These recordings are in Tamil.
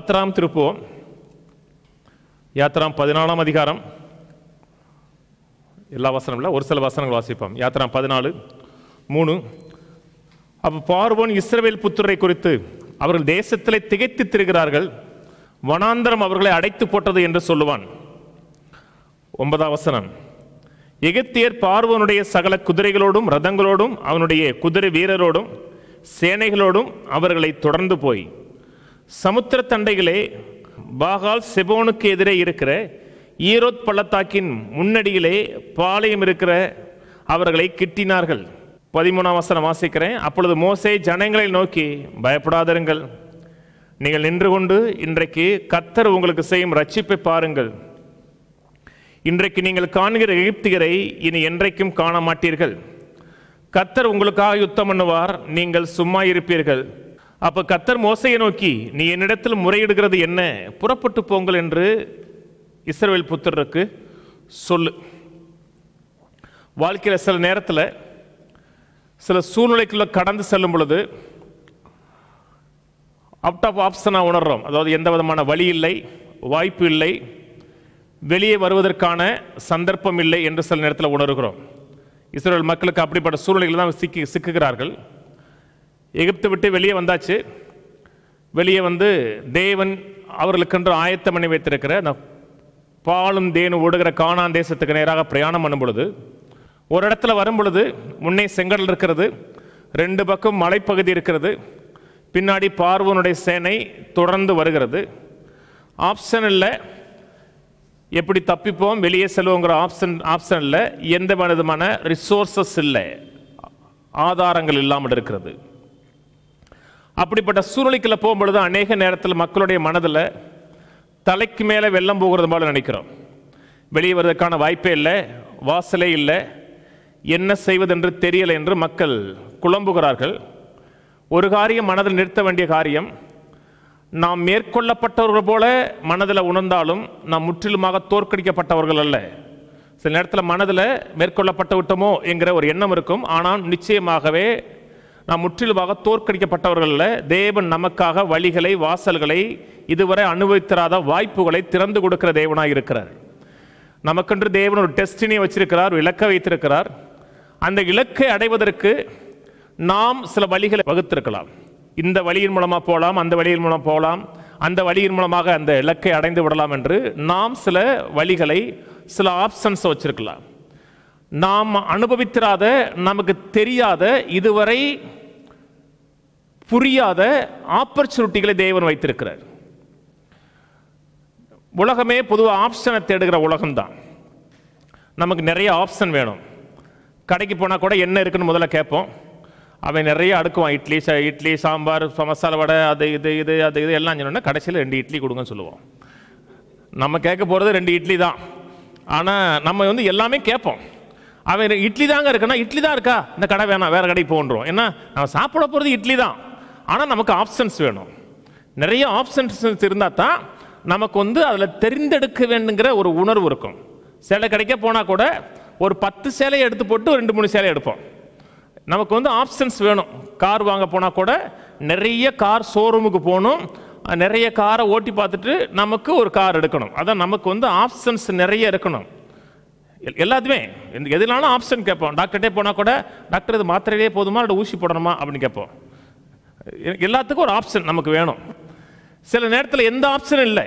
யாத்ராம் திருப்போம் யாத்ராம் பதினாலாம் அதிகாரம் எல்லா வசனம் இல்லை ஒரு சில வசனங்கள் வாசிப்போம் யாத்ராம் பதினாலு மூணு அப்போ பார்வோன் இஸ்ரவேல் புத்துரை குறித்து அவர்கள் தேசத்தில் திகைத்து திருகிறார்கள் வனாந்தரம் அவர்களை அடைத்து போட்டது என்று சொல்லுவான் ஒன்பதாம் வசனம் எகிப்தியர் பார்வனுடைய சகல குதிரைகளோடும் ரதங்களோடும் அவனுடைய குதிரை வீரரோடும் சேனைகளோடும் அவர்களை தொடர்ந்து போய் சமுத்திர தண்டைகளே பாகால் செபோனுக்கு எதிரே இருக்கிற ஈரோத் பள்ளத்தாக்கின் முன்னடியிலே பாளையம் இருக்கிற அவர்களை கிட்டினார்கள் பதிமூணாம் வசனம் வாசிக்கிறேன் அப்பொழுது மோசை ஜனங்களை நோக்கி பயப்படாதருங்கள் நீங்கள் நின்று கொண்டு இன்றைக்கு கத்தர் உங்களுக்கு செய்யும் ரட்சிப்பை பாருங்கள் இன்றைக்கு நீங்கள் காண்கிற எகிப்திகரை இனி என்றைக்கும் காண மாட்டீர்கள் கத்தர் உங்களுக்காக யுத்தம் பண்ணுவார் நீங்கள் சும்மா இருப்பீர்கள் அப்போ கத்தர் மோசையை நோக்கி நீ என்னிடத்தில் முறையிடுகிறது என்ன புறப்பட்டு போங்கள் என்று இஸ்ரோவேல் புத்தருக்கு சொல்லு வாழ்க்கையில் சில நேரத்தில் சில சூழ்நிலைக்குள்ளே கடந்து செல்லும் பொழுது அவுட் ஆஃப் ஆப்ஷனாக உணர்கிறோம் அதாவது எந்த விதமான வழி இல்லை வாய்ப்பு இல்லை வெளியே வருவதற்கான சந்தர்ப்பம் இல்லை என்று சில நேரத்தில் உணர்கிறோம் இஸ்ரேல் மக்களுக்கு அப்படிப்பட்ட சூழ்நிலைகள் தான் சிக்கி சிக்குகிறார்கள் எகிப்து விட்டு வெளியே வந்தாச்சு வெளியே வந்து தேவன் அவர்களுக்கென்று ஆயத்தம் பண்ணி வைத்திருக்கிற அந்த பாலும் தேனு ஓடுகிற காணான் தேசத்துக்கு நேராக பிரயாணம் பண்ணும் பொழுது ஒரு இடத்துல வரும் பொழுது முன்னே செங்கடல் இருக்கிறது ரெண்டு பக்கம் மலைப்பகுதி இருக்கிறது பின்னாடி பார்வனுடைய சேனை தொடர்ந்து வருகிறது ஆப்ஷன் இல்லை எப்படி தப்பிப்போம் வெளியே செல்வோங்கிற ஆப்ஷன் ஆப்ஷன் இல்லை எந்த விதமான ரிசோர்ஸஸ் இல்லை ஆதாரங்கள் இல்லாமல் இருக்கிறது அப்படிப்பட்ட சூழ்நிலைக்குள்ள போகும்பொழுது அநேக நேரத்தில் மக்களுடைய மனதில் தலைக்கு மேலே வெள்ளம் போகிறது போல நினைக்கிறோம் வெளியே வர்றதுக்கான வாய்ப்பே இல்லை வாசலே இல்லை என்ன செய்வதென்று தெரியலை என்று மக்கள் குழம்புகிறார்கள் ஒரு காரியம் மனதில் நிறுத்த வேண்டிய காரியம் நாம் மேற்கொள்ளப்பட்டவர்கள் போல மனதில் உணர்ந்தாலும் நாம் முற்றிலுமாக தோற்கடிக்கப்பட்டவர்கள் அல்ல சில நேரத்தில் மனதில் மேற்கொள்ளப்பட்டு விட்டோமோ என்கிற ஒரு எண்ணம் இருக்கும் ஆனால் நிச்சயமாகவே நாம் முற்றிலுமாக தோற்கடிக்கப்பட்டவர்கள் தேவன் நமக்காக வழிகளை வாசல்களை இதுவரை அனுபவித்திராத வாய்ப்புகளை திறந்து கொடுக்கிற தேவனாக இருக்கிறார் நமக்கென்று தேவன் ஒரு டெஸ்டினியை வச்சிருக்கிறார் இலக்கை வைத்திருக்கிறார் அந்த இலக்கை அடைவதற்கு நாம் சில வழிகளை வகுத்திருக்கலாம் இந்த வழியின் மூலமாக போகலாம் அந்த வழியின் மூலம் போகலாம் அந்த வழியின் மூலமாக அந்த இலக்கை அடைந்து விடலாம் என்று நாம் சில வழிகளை சில ஆப்ஷன்ஸை வச்சுருக்கலாம் நாம் அனுபவித்திராத நமக்கு தெரியாத இதுவரை புரியாத ஆப்பர்ச்சுனிட்டிகளை தேவன் வைத்திருக்கிறார் உலகமே பொதுவாக ஆப்ஷனை தேடுகிற உலகம்தான் நமக்கு நிறைய ஆப்ஷன் வேணும் கடைக்கு போனால் கூட என்ன இருக்குன்னு முதல்ல கேட்போம் அவன் நிறைய அடுக்குவான் இட்லி ச இட்லி சாம்பார் மசாலா வடை அது இது இது அது இது எல்லாம் சொன்னோன்னா கடைசியில் ரெண்டு இட்லி கொடுங்கன்னு சொல்லுவோம் நம்ம கேட்க போகிறது ரெண்டு இட்லி தான் ஆனால் நம்ம வந்து எல்லாமே கேட்போம் அவன் இட்லி தாங்க இருக்குன்னா இட்லி தான் இருக்கா இந்த கடை வேணாம் வேறு கடைக்கு போன்றோம் ஏன்னா நம்ம சாப்பிட போகிறது இட்லி தான் ஆனால் நமக்கு ஆப்ஷன்ஸ் வேணும் நிறைய ஆப்ஷன்ஸ் இருந்தால் தான் நமக்கு வந்து அதில் தெரிந்தெடுக்க வேண்டுங்கிற ஒரு உணர்வு இருக்கும் சேலை கிடைக்க போனால் கூட ஒரு பத்து சேலையை எடுத்து போட்டு ரெண்டு மூணு சேலை எடுப்போம் நமக்கு வந்து ஆப்ஷன்ஸ் வேணும் கார் வாங்க போனால் கூட நிறைய கார் ஷோரூமுக்கு போகணும் நிறைய காரை ஓட்டி பார்த்துட்டு நமக்கு ஒரு கார் எடுக்கணும் அதான் நமக்கு வந்து ஆப்ஷன்ஸ் நிறைய இருக்கணும் எல்லாத்துமே எதுனாலும் ஆப்ஷன் கேட்போம் டாக்டர்கிட்டே போனால் கூட டாக்டர் இது மாத்திரையிலே போதுமா இல்லை ஊசி போடணுமா அப்படின்னு கேட்போம் எல்லாத்துக்கும் ஒரு ஆப்ஷன் நமக்கு வேணும் சில நேரத்தில் எந்த ஆப்ஷனும் இல்லை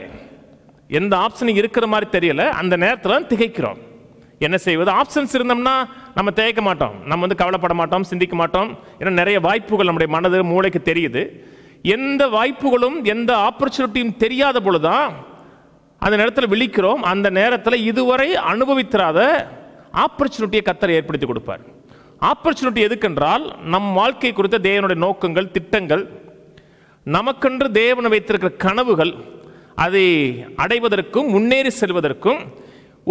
எந்த ஆப்ஷனும் இருக்கிற மாதிரி தெரியல அந்த நேரத்தில் திகைக்கிறோம் என்ன செய்வது ஆப்ஷன்ஸ் இருந்தோம்னா நம்ம திகைக்க மாட்டோம் நம்ம வந்து கவலைப்பட மாட்டோம் சிந்திக்க மாட்டோம் ஏன்னா நிறைய வாய்ப்புகள் நம்முடைய மனது மூளைக்கு தெரியுது எந்த வாய்ப்புகளும் எந்த ஆப்பர்ச்சுனிட்டியும் தெரியாத பொழுதுதான் அந்த நேரத்தில் விழிக்கிறோம் அந்த நேரத்தில் இதுவரை அனுபவித்திராத ஆப்பர்ச்சுனிட்டியை கத்தர் ஏற்படுத்தி கொடுப்பார் ஆப்பர்ச்சுனிட்டி எதுக்கென்றால் நம் வாழ்க்கை குறித்த தேவனுடைய நோக்கங்கள் திட்டங்கள் நமக்கென்று தேவனை வைத்திருக்கிற கனவுகள் அதை அடைவதற்கும் முன்னேறி செல்வதற்கும்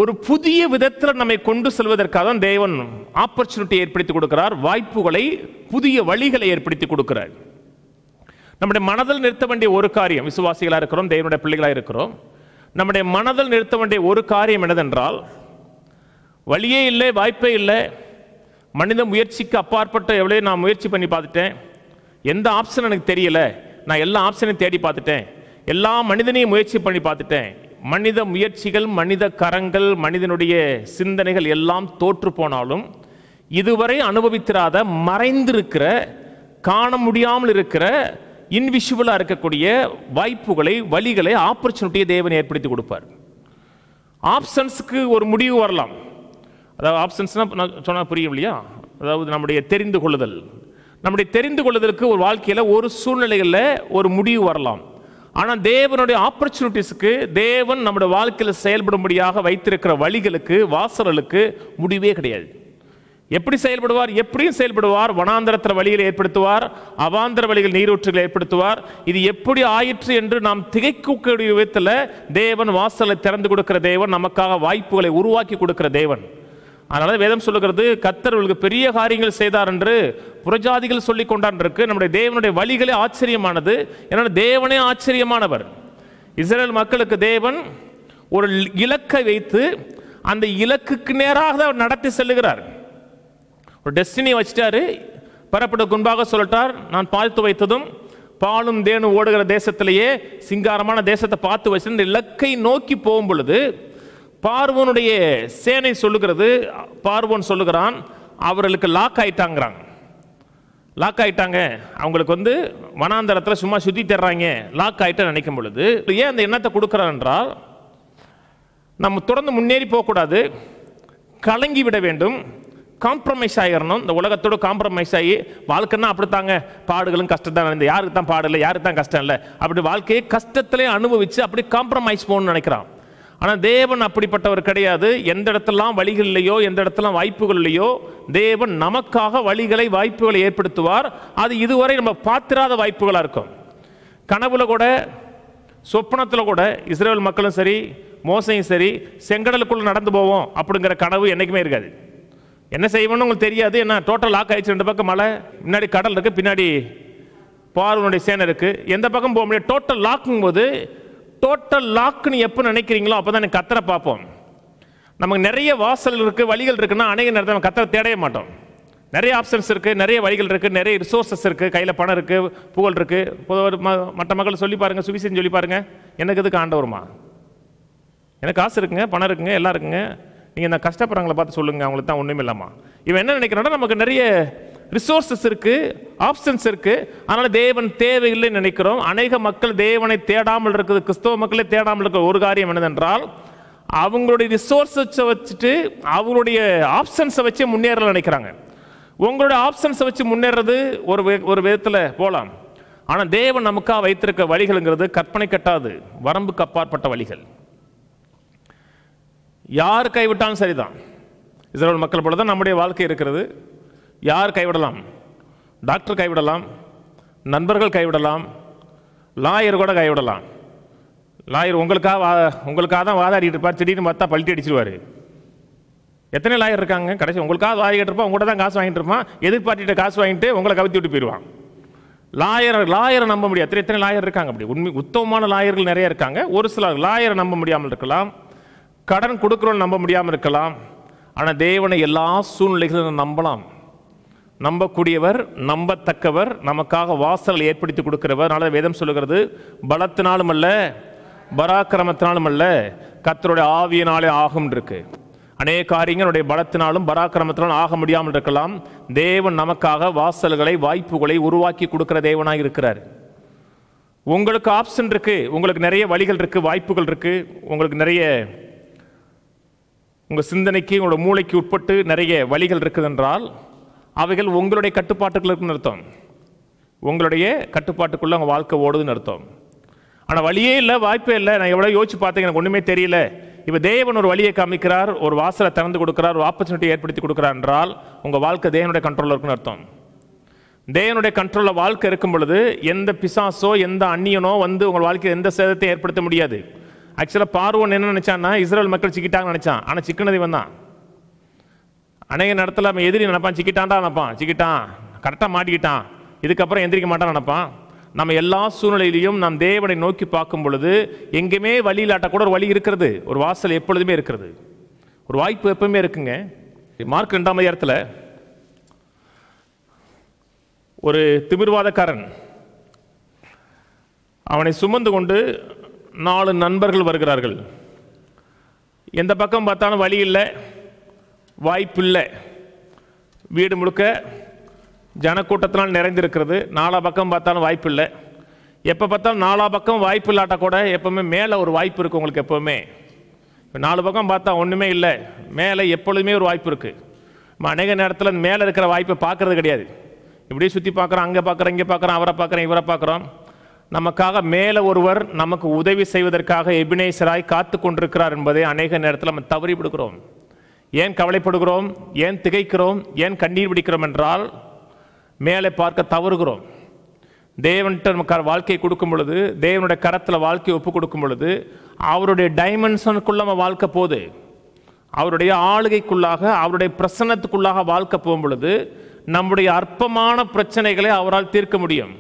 ஒரு புதிய விதத்தில் நம்மை கொண்டு செல்வதற்காக தான் தேவன் ஆப்பர்ச்சுனிட்டி ஏற்படுத்தி கொடுக்கிறார் வாய்ப்புகளை புதிய வழிகளை ஏற்படுத்தி கொடுக்கிறார் நம்முடைய மனதில் நிறுத்த வேண்டிய ஒரு காரியம் விசுவாசிகளாக இருக்கிறோம் தேவனுடைய பிள்ளைகளாக இருக்கிறோம் நம்முடைய மனதில் நிறுத்த வேண்டிய ஒரு காரியம் என்னதென்றால் வழியே இல்லை வாய்ப்பே இல்லை மனித முயற்சிக்கு அப்பாற்பட்ட எவ்வளோ நான் முயற்சி பண்ணி பார்த்துட்டேன் எந்த ஆப்ஷன் எனக்கு தெரியல நான் எல்லா ஆப்ஷனையும் தேடி பார்த்துட்டேன் எல்லா மனிதனையும் முயற்சி பண்ணி பார்த்துட்டேன் மனித முயற்சிகள் மனித கரங்கள் மனிதனுடைய சிந்தனைகள் எல்லாம் தோற்று போனாலும் இதுவரை அனுபவித்திராத மறைந்திருக்கிற காண முடியாமல் இருக்கிற இன்விஷுவலாக இருக்கக்கூடிய வாய்ப்புகளை வழிகளை ஆப்பர்ச்சுனிட்டியை தேவன் ஏற்படுத்தி கொடுப்பார் ஆப்ஷன்ஸுக்கு ஒரு முடிவு வரலாம் அதாவது ஆப்ஷன்ஸ்னால் நான் சொன்னால் புரியும் இல்லையா அதாவது நம்முடைய தெரிந்து கொள்ளுதல் நம்முடைய தெரிந்து கொள்ளுதலுக்கு ஒரு வாழ்க்கையில் ஒரு சூழ்நிலைகளில் ஒரு முடிவு வரலாம் ஆனால் தேவனுடைய ஆப்பர்ச்சுனிட்டிஸுக்கு தேவன் நம்முடைய வாழ்க்கையில் செயல்படும்படியாக வைத்திருக்கிற வழிகளுக்கு வாசல்களுக்கு முடிவே கிடையாது எப்படி செயல்படுவார் எப்படியும் செயல்படுவார் வனாந்தரத்திர வழியில் ஏற்படுத்துவார் அவாந்தர வழியில் நீரூற்றுகளை ஏற்படுத்துவார் இது எப்படி ஆயிற்று என்று நாம் திகைக்கக்கூடிய விதத்தில் தேவன் வாசலை திறந்து கொடுக்கிற தேவன் நமக்காக வாய்ப்புகளை உருவாக்கி கொடுக்கிற தேவன் அதனால வேதம் சொல்லுகிறது கத்தர் உங்களுக்கு பெரிய காரியங்கள் செய்தார் என்று புரஜாதிகள் சொல்லி கொண்டாண்டிருக்கு நம்முடைய தேவனுடைய வழிகளே ஆச்சரியமானது ஏன்னா தேவனே ஆச்சரியமானவர் இஸ்ரேல் மக்களுக்கு தேவன் ஒரு இலக்கை வைத்து அந்த இலக்குக்கு நேராக நடத்தி செல்லுகிறார் ஒரு டெஸ்டினி வச்சுட்டாரு பரப்புடக்கு குன்பாக சொல்லிட்டார் நான் பார்த்து வைத்ததும் பாலும் தேனும் ஓடுகிற தேசத்திலேயே சிங்காரமான தேசத்தை பார்த்து வச்சு இந்த இலக்கை நோக்கி போகும் பொழுது பார்வோனுடைய சேனை சொல்லுகிறது பார்வோன் சொல்லுகிறான் அவர்களுக்கு லாக் ஆயிட்டாங்கிறாங்க லாக் ஆயிட்டாங்க அவங்களுக்கு வந்து வனாந்தரத்தில் சும்மா சுற்றி தர்றாங்க லாக் ஆயிட்டு நினைக்கும் பொழுது ஏன் அந்த எண்ணத்தை கொடுக்குறான் என்றால் நம்ம தொடர்ந்து முன்னேறி போகக்கூடாது கலங்கி விட வேண்டும் காம்ப்ரமைஸ் ஆகிடணும் இந்த உலகத்தோடு காம்ப்ரமைஸ் ஆகி வாழ்க்கைன்னா அப்படித்தாங்க பாடுகளும் கஷ்டம் தான் இந்த யாருக்கு தான் பாடல யாருக்கு தான் கஷ்டம் இல்லை அப்படி வாழ்க்கையை கஷ்டத்திலே அனுபவித்து அப்படி காம்ப்ரமைஸ் போகணும்னு நினைக்கிறான் ஆனால் தேவன் அப்படிப்பட்டவர் கிடையாது எந்த இடத்துலாம் வழிகள் இல்லையோ எந்த இடத்துலாம் வாய்ப்புகள் இல்லையோ தேவன் நமக்காக வழிகளை வாய்ப்புகளை ஏற்படுத்துவார் அது இதுவரை நம்ம பார்த்திராத வாய்ப்புகளாக இருக்கும் கனவுல கூட சொப்பனத்தில் கூட இஸ்ரேல் மக்களும் சரி மோசையும் சரி செங்கடலுக்குள்ளே நடந்து போவோம் அப்படிங்கிற கனவு என்றைக்குமே இருக்காது என்ன செய்வோன்னு உங்களுக்கு தெரியாது ஏன்னா டோட்டல் லாக் ஆயிடுச்சு ரெண்டு பக்கம் மழை முன்னாடி கடல் இருக்குது பின்னாடி பார்வனுடைய சேனை இருக்குது எந்த பக்கம் போக முடியாது டோட்டல் லாக்குங்கும் போது டோட்டல் லாக்னு எப்போ நினைக்கிறீங்களோ அப்போ தான் கத்தரை பார்ப்போம் நமக்கு நிறைய வாசல் இருக்குது வழிகள் இருக்குன்னா அநேக நேரத்தில் நம்ம கத்தரை தேடவே மாட்டோம் நிறைய ஆப்ஷன்ஸ் இருக்குது நிறைய வழிகள் இருக்குது நிறைய ரிசோர்ஸஸ் இருக்குது கையில் பணம் இருக்குது புகழ் இருக்குது பொதுவாக மற்ற மக்கள் சொல்லி பாருங்கள் சுவிசேஷன் சொல்லி பாருங்கள் எனக்கு இதுக்கு ஆண்டவருமா எனக்கு காசு இருக்குங்க பணம் இருக்குங்க எல்லாம் இருக்குங்க நீங்கள் நான் கஷ்டப்படுறவங்களை பார்த்து சொல்லுங்கள் அவங்களுக்கு தான் ஒன்றுமே இல்லாமா இவன் என்ன நினைக்கிறான்னா நமக்கு நிறைய ரிசோர்ஸஸ் இருக்குது ஆப்ஷன்ஸ் இருக்குது அதனால் தேவன் தேவையில்லைன்னு நினைக்கிறோம் அநேக மக்கள் தேவனை தேடாமல் இருக்குது கிறிஸ்தவ மக்களே தேடாமல் இருக்கிற ஒரு காரியம் என்னதென்றால் அவங்களுடைய ரிசோர்ஸை வச்சுட்டு அவங்களுடைய ஆப்ஷன்ஸை வச்சு முன்னேற நினைக்கிறாங்க உங்களுடைய ஆப்ஷன்ஸை வச்சு முன்னேறது ஒரு ஒரு விதத்தில் போகலாம் ஆனால் தேவன் நமக்காக வைத்திருக்க வழிகள்ங்கிறது கற்பனை கட்டாது வரம்புக்கு அப்பாற்பட்ட வழிகள் யார் கைவிட்டாலும் சரிதான் இஸ்ரேல் மக்கள் போல தான் நம்முடைய வாழ்க்கை இருக்கிறது யார் கைவிடலாம் டாக்டர் கைவிடலாம் நண்பர்கள் கைவிடலாம் லாயர் கூட கைவிடலாம் லாயர் உங்களுக்காக வா உங்களுக்காக தான் வாதாடிட்டு இருப்பார் திடீர்னு பார்த்தா பழட்டி அடிச்சிருவார் எத்தனை லாயர் இருக்காங்க கடைசி உங்களுக்காக வாதிக்கிட்டு இருப்பா உங்கள்கிட்ட தான் காசு வாங்கிட்டு இருப்பான் எதிர்பார்த்திட்ட காசு வாங்கிட்டு உங்களை கவித்தி விட்டு போயிடுவான் லாயர் லாயரை நம்ப முடியாது எத்தனை எத்தனை லாயர் இருக்காங்க அப்படி உண்மை உத்தமமான லாயர்கள் நிறைய இருக்காங்க ஒரு சில லாயரை நம்ப முடியாமல் இருக்கலாம் கடன் கொடுக்குறோன்னு நம்ப முடியாமல் இருக்கலாம் ஆனால் தேவனை எல்லா சூழ்நிலைகளும் நம்பலாம் நம்பக்கூடியவர் நம்பத்தக்கவர் நமக்காக வாசல்களை ஏற்படுத்தி கொடுக்கிறவர் அதனால் வேதம் சொல்லுகிறது பலத்தினாலும் அல்ல பராக்கிரமத்தினாலும் அல்ல கத்தருடைய ஆவியினாலே ஆகும் இருக்கு அநேக காரியங்களுடைய பலத்தினாலும் பராக்கிரமத்தினாலும் ஆக முடியாமல் இருக்கலாம் தேவன் நமக்காக வாசல்களை வாய்ப்புகளை உருவாக்கி கொடுக்குற தேவனாக இருக்கிறார் உங்களுக்கு ஆப்ஷன் இருக்குது உங்களுக்கு நிறைய வழிகள் இருக்குது வாய்ப்புகள் இருக்குது உங்களுக்கு நிறைய உங்கள் சிந்தனைக்கு உங்களோட மூளைக்கு உட்பட்டு நிறைய வழிகள் இருக்குதென்றால் அவைகள் உங்களுடைய கட்டுப்பாட்டுக்குள்ள இருக்குன்னு அர்த்தம் உங்களுடைய கட்டுப்பாட்டுக்குள்ளே உங்கள் வாழ்க்கை ஓடுதுன்னு அர்த்தம் ஆனால் வழியே இல்லை வாய்ப்பே இல்லை நான் எவ்வளோ யோசிச்சு பார்த்தேன் எனக்கு ஒன்றுமே தெரியல இப்போ தேவன் ஒரு வழியை காமிக்கிறார் ஒரு வாசலை திறந்து கொடுக்குறார் ஒரு ஆப்பர்ச்சுனிட்டி ஏற்படுத்தி கொடுக்குறார் என்றால் உங்கள் வாழ்க்கை தேவனுடைய கண்ட்ரோலில் இருக்குன்னு அர்த்தம் தேவனுடைய கண்ட்ரோலில் வாழ்க்கை இருக்கும் பொழுது எந்த பிசாசோ எந்த அந்நியனோ வந்து உங்கள் வாழ்க்கையில் எந்த சேதத்தையும் ஏற்படுத்த முடியாது ஆக்சுவலாக பார்வன் என்ன நினச்சான்னா இஸ்ரேல் மக்கள் சிக்கிட்டாங்கன்னு நினச்சான் ஆனால் சிக்கினது இவன் தான் அநேக நேரத்தில் அவன் எதிரி நினப்பான் சிக்கிட்டான்டா நினப்பான் சிக்கிட்டான் கரெக்டாக மாட்டிக்கிட்டான் இதுக்கப்புறம் எந்திரிக்க மாட்டான் நினப்பான் நம்ம எல்லா சூழ்நிலையிலையும் நாம் தேவனை நோக்கி பார்க்கும் பொழுது எங்கேயுமே வழி இல்லாட்டால் கூட ஒரு வழி இருக்கிறது ஒரு வாசல் எப்பொழுதுமே இருக்கிறது ஒரு வாய்ப்பு எப்பவுமே இருக்குங்க மார்க் ரெண்டாம் இடத்துல ஒரு திமிர்வாதக்காரன் அவனை சுமந்து கொண்டு நாலு நண்பர்கள் வருகிறார்கள் எந்த பக்கம் பார்த்தாலும் வழி இல்லை வாய்ப்பில்லை வீடு முழுக்க ஜனக்கூட்டத்தினால் நிறைந்திருக்கிறது நாலா பக்கம் பார்த்தாலும் வாய்ப்பு இல்லை எப்போ பார்த்தாலும் நாலா பக்கம் வாய்ப்பு இல்லாட்டால் கூட எப்போவுமே மேலே ஒரு வாய்ப்பு இருக்குது உங்களுக்கு எப்போவுமே இப்போ நாலு பக்கம் பார்த்தா ஒன்றுமே இல்லை மேலே எப்பொழுதுமே ஒரு வாய்ப்பு இருக்குது நம்ம அநேக நேரத்தில் மேலே இருக்கிற வாய்ப்பை பார்க்குறது கிடையாது இப்படியே சுற்றி பார்க்குறோம் அங்கே பார்க்குறோம் இங்கே பார்க்குறோம் அவரை பார்க்குறேன் இவரை பார்க்குறோம் நமக்காக மேலே ஒருவர் நமக்கு உதவி செய்வதற்காக எபினேசராய் காத்து கொண்டிருக்கிறார் என்பதை அநேக நேரத்தில் நம்ம தவறி விடுகிறோம் ஏன் கவலைப்படுகிறோம் ஏன் திகைக்கிறோம் ஏன் கண்ணீர் பிடிக்கிறோம் என்றால் மேலே பார்க்க தவறுகிறோம் தேவன்கிட்ட நம்ம வாழ்க்கையை கொடுக்கும் பொழுது தேவனுடைய கரத்தில் வாழ்க்கையை ஒப்பு கொடுக்கும் பொழுது அவருடைய டைமென்ஷனுக்குள்ள நம்ம வாழ்க்கை போகுது அவருடைய ஆளுகைக்குள்ளாக அவருடைய பிரசன்னத்துக்குள்ளாக வாழ்க்கை போகும் பொழுது நம்முடைய அற்பமான பிரச்சனைகளை அவரால் தீர்க்க முடியும்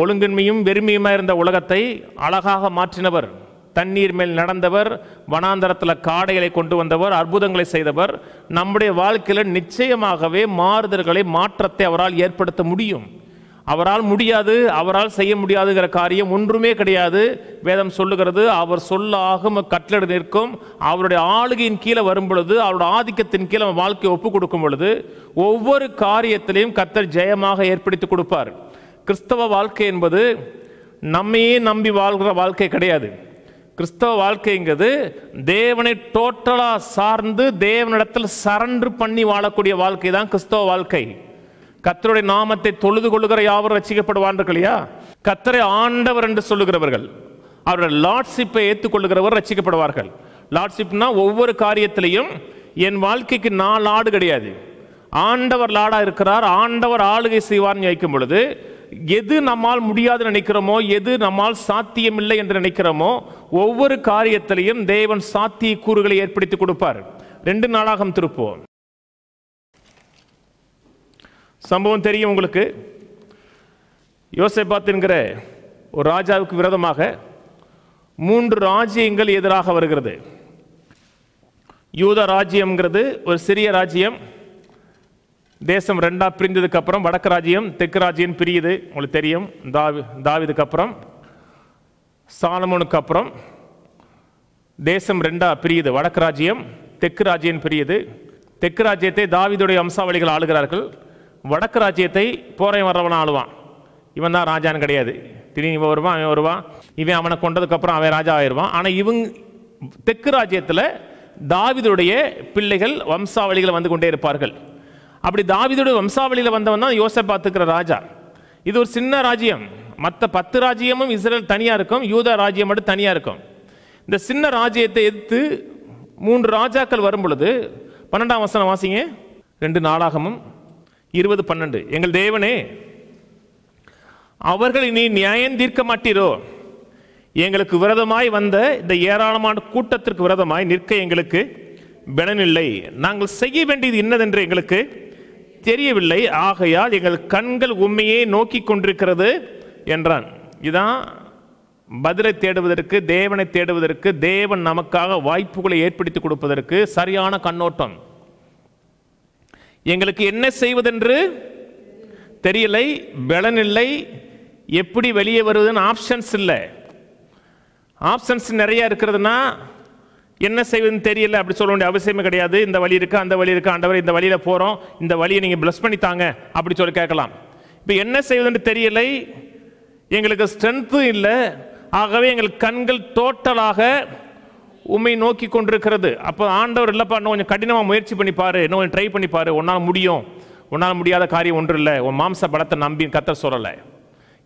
ஒழுங்கின்மையும் வெறுமையுமாக இருந்த உலகத்தை அழகாக மாற்றினவர் தண்ணீர் மேல் நடந்தவர் வனாந்தரத்தில் காடைகளை கொண்டு வந்தவர் அற்புதங்களை செய்தவர் நம்முடைய வாழ்க்கையில் நிச்சயமாகவே மாறுதல்களை மாற்றத்தை அவரால் ஏற்படுத்த முடியும் அவரால் முடியாது அவரால் செய்ய முடியாதுங்கிற காரியம் ஒன்றுமே கிடையாது வேதம் சொல்லுகிறது அவர் சொல்லாகும் கட்டளை நிற்கும் அவருடைய ஆளுகையின் கீழே வரும் பொழுது அவருடைய ஆதிக்கத்தின் கீழே அவன் வாழ்க்கையை ஒப்புக் கொடுக்கும் பொழுது ஒவ்வொரு காரியத்திலையும் கத்தர் ஜெயமாக ஏற்படுத்தி கொடுப்பார் கிறிஸ்தவ வாழ்க்கை என்பது நம்மையே நம்பி வாழ்கிற வாழ்க்கை கிடையாது கிறிஸ்தவ வாழ்க்கைங்கிறது தேவனை டோட்டலாக சார்ந்து தேவனிடத்தில் சரண்டு பண்ணி வாழக்கூடிய வாழ்க்கை தான் கிறிஸ்தவ வாழ்க்கை கத்தருடைய நாமத்தை தொழுது கொள்ளுகிற யாவரும் ரசிக்கப்படுவான் இல்லையா கத்தரை ஆண்டவர் என்று சொல்லுகிறவர்கள் அவருடைய லார்ட்ஷிப்பை ஏற்றுக்கொள்ளுகிறவர் ரசிக்கப்படுவார்கள் லார்ட்ஷிப்னா ஒவ்வொரு காரியத்திலையும் என் வாழ்க்கைக்கு நான் லாடு கிடையாது ஆண்டவர் லாடாக இருக்கிறார் ஆண்டவர் ஆளுகை செய்வார்னு வைக்கும் பொழுது எது நம்மால் முடியாது நினைக்கிறோமோ எது நம்மால் சாத்தியமில்லை என்று நினைக்கிறோமோ ஒவ்வொரு காரியத்திலையும் தேவன் சாத்திய கூறுகளை ஏற்படுத்தி கொடுப்பார் ரெண்டு நாளாகம் திருப்போம் சம்பவம் தெரியும் உங்களுக்கு யோசேபாத் என்கிற ஒரு ராஜாவுக்கு விரோதமாக மூன்று ராஜ்யங்கள் எதிராக வருகிறது யூத ராஜ்யம்ங்கிறது ஒரு சிறிய ராஜ்யம் தேசம் ரெண்டாக பிரிந்ததுக்கு அப்புறம் வடக்கு ராஜ்யம் தெற்கு ராஜ்யம் பிரியுது உங்களுக்கு தெரியும் தாவி தாவிதுக்கு அப்புறம் சாலமோனுக்கு அப்புறம் தேசம் ரெண்டாக பிரியுது வடக்கு ராஜ்யம் தெற்கு ராஜ்யம் பிரியுது தெற்கு ராஜ்யத்தை தாவிதுடைய வம்சாவளிகள் ஆளுகிறார்கள் வடக்கு ராஜ்யத்தை போரை வர்றவன் ஆளுவான் இவன் தான் ராஜான்னு கிடையாது திடீர்னு இவன் வருவான் அவன் வருவான் இவன் அவனை கொண்டதுக்கப்புறம் அவன் ராஜா ஆயிடுவான் ஆனால் இவங்க தெற்கு ராஜ்யத்தில் தாவிதுடைய பிள்ளைகள் வம்சாவளிகள் வந்து கொண்டே இருப்பார்கள் அப்படி தாவிதோட வம்சாவளியில் வந்தவன் தான் யோசை பார்த்துக்கிற ராஜா இது ஒரு சின்ன ராஜ்யம் மற்ற பத்து ராஜ்யமும் இஸ்ரேல் தனியாக இருக்கும் யூதா ராஜ்யம் மட்டும் தனியாக இருக்கும் இந்த சின்ன ராஜ்யத்தை எதிர்த்து மூன்று ராஜாக்கள் வரும் பொழுது பன்னெண்டாம் வசனம் வாசிங்க ரெண்டு நாளாகமும் இருபது பன்னெண்டு எங்கள் தேவனே அவர்கள் இனி நியாயம் தீர்க்க மாட்டீரோ எங்களுக்கு விரதமாய் வந்த இந்த ஏராளமான கூட்டத்திற்கு விரதமாய் நிற்க எங்களுக்கு பலனில்லை நாங்கள் செய்ய வேண்டியது என்னதென்று எங்களுக்கு தெரியவில்லை ஆகையால் எங்கள் கண்கள் உண்மையே நோக்கி கொண்டிருக்கிறது என்றான் இதான் பதிலை தேடுவதற்கு தேவனை தேடுவதற்கு தேவன் நமக்காக வாய்ப்புகளை ஏற்படுத்தி கொடுப்பதற்கு சரியான கண்ணோட்டம் எங்களுக்கு என்ன செய்வதென்று தெரியலை பலன் இல்லை எப்படி வெளியே வருவதுன்னு ஆப்ஷன்ஸ் இல்லை ஆப்ஷன்ஸ் நிறையா இருக்கிறதுனா என்ன செய்வதுன்னு தெரியல அப்படி சொல்ல வேண்டிய அவசியமே கிடையாது இந்த வழி இருக்குது அந்த வழி இருக்குது ஆண்டவர் இந்த வழியில் போகிறோம் இந்த வழியை நீங்கள் பிளஸ் பண்ணி தாங்க அப்படி சொல்லி கேட்கலாம் இப்போ என்ன செய்வதுன்னு தெரியலை எங்களுக்கு ஸ்ட்ரென்த்தும் இல்லை ஆகவே எங்கள் கண்கள் டோட்டலாக உண்மை நோக்கி கொண்டிருக்கிறது அப்போ ஆண்டவர் இல்லைப்பா இன்னும் கொஞ்சம் கடினமாக முயற்சி பண்ணி பாரு இன்னும் கொஞ்சம் ட்ரை பண்ணி பாரு உன்னால் முடியும் உன்னால் முடியாத காரியம் ஒன்றும் இல்லை உன் மாம்ச பலத்தை நம்பி கத்த சொல்லலை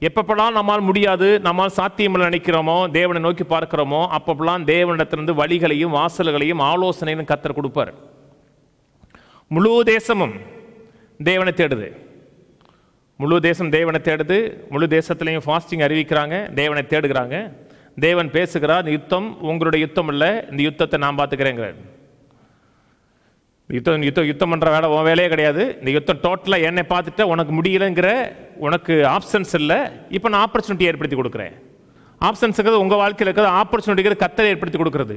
எப்பப்பெல்லாம் நம்மால் முடியாது நம்மால் சாத்தியமில்லை நினைக்கிறோமோ தேவனை நோக்கி பார்க்கிறோமோ அப்பப்பெல்லாம் தேவனிடத்திலிருந்து வழிகளையும் வாசல்களையும் ஆலோசனையும் கத்தர் கொடுப்பார் முழு தேசமும் தேவனை தேடுது முழு தேசம் தேவனை தேடுது முழு தேசத்துலேயும் ஃபாஸ்டிங் அறிவிக்கிறாங்க தேவனை தேடுகிறாங்க தேவன் பேசுகிறார் இந்த யுத்தம் உங்களுடைய யுத்தம் இல்லை இந்த யுத்தத்தை நான் பார்த்துக்கிறேங்கிறேன் யுத்தம் யுத்தம் யுத்தம் பண்ணுற வேலை உன் வேலையே கிடையாது இந்த யுத்தம் டோட்டலாக என்னை பார்த்துட்டு உனக்கு முடியலைங்கிற உனக்கு ஆப்ஷன்ஸ் இல்லை இப்போ நான் ஆப்பர்ச்சுனிட்டி ஏற்படுத்தி கொடுக்குறேன் ஆப்ஷன்ஸ் இருக்கிறது உங்கள் வாழ்க்கையில் இருக்கிறது ஆப்பர்ச்சுனிட்டிங்கிறது கத்தலை ஏற்படுத்தி கொடுக்குறது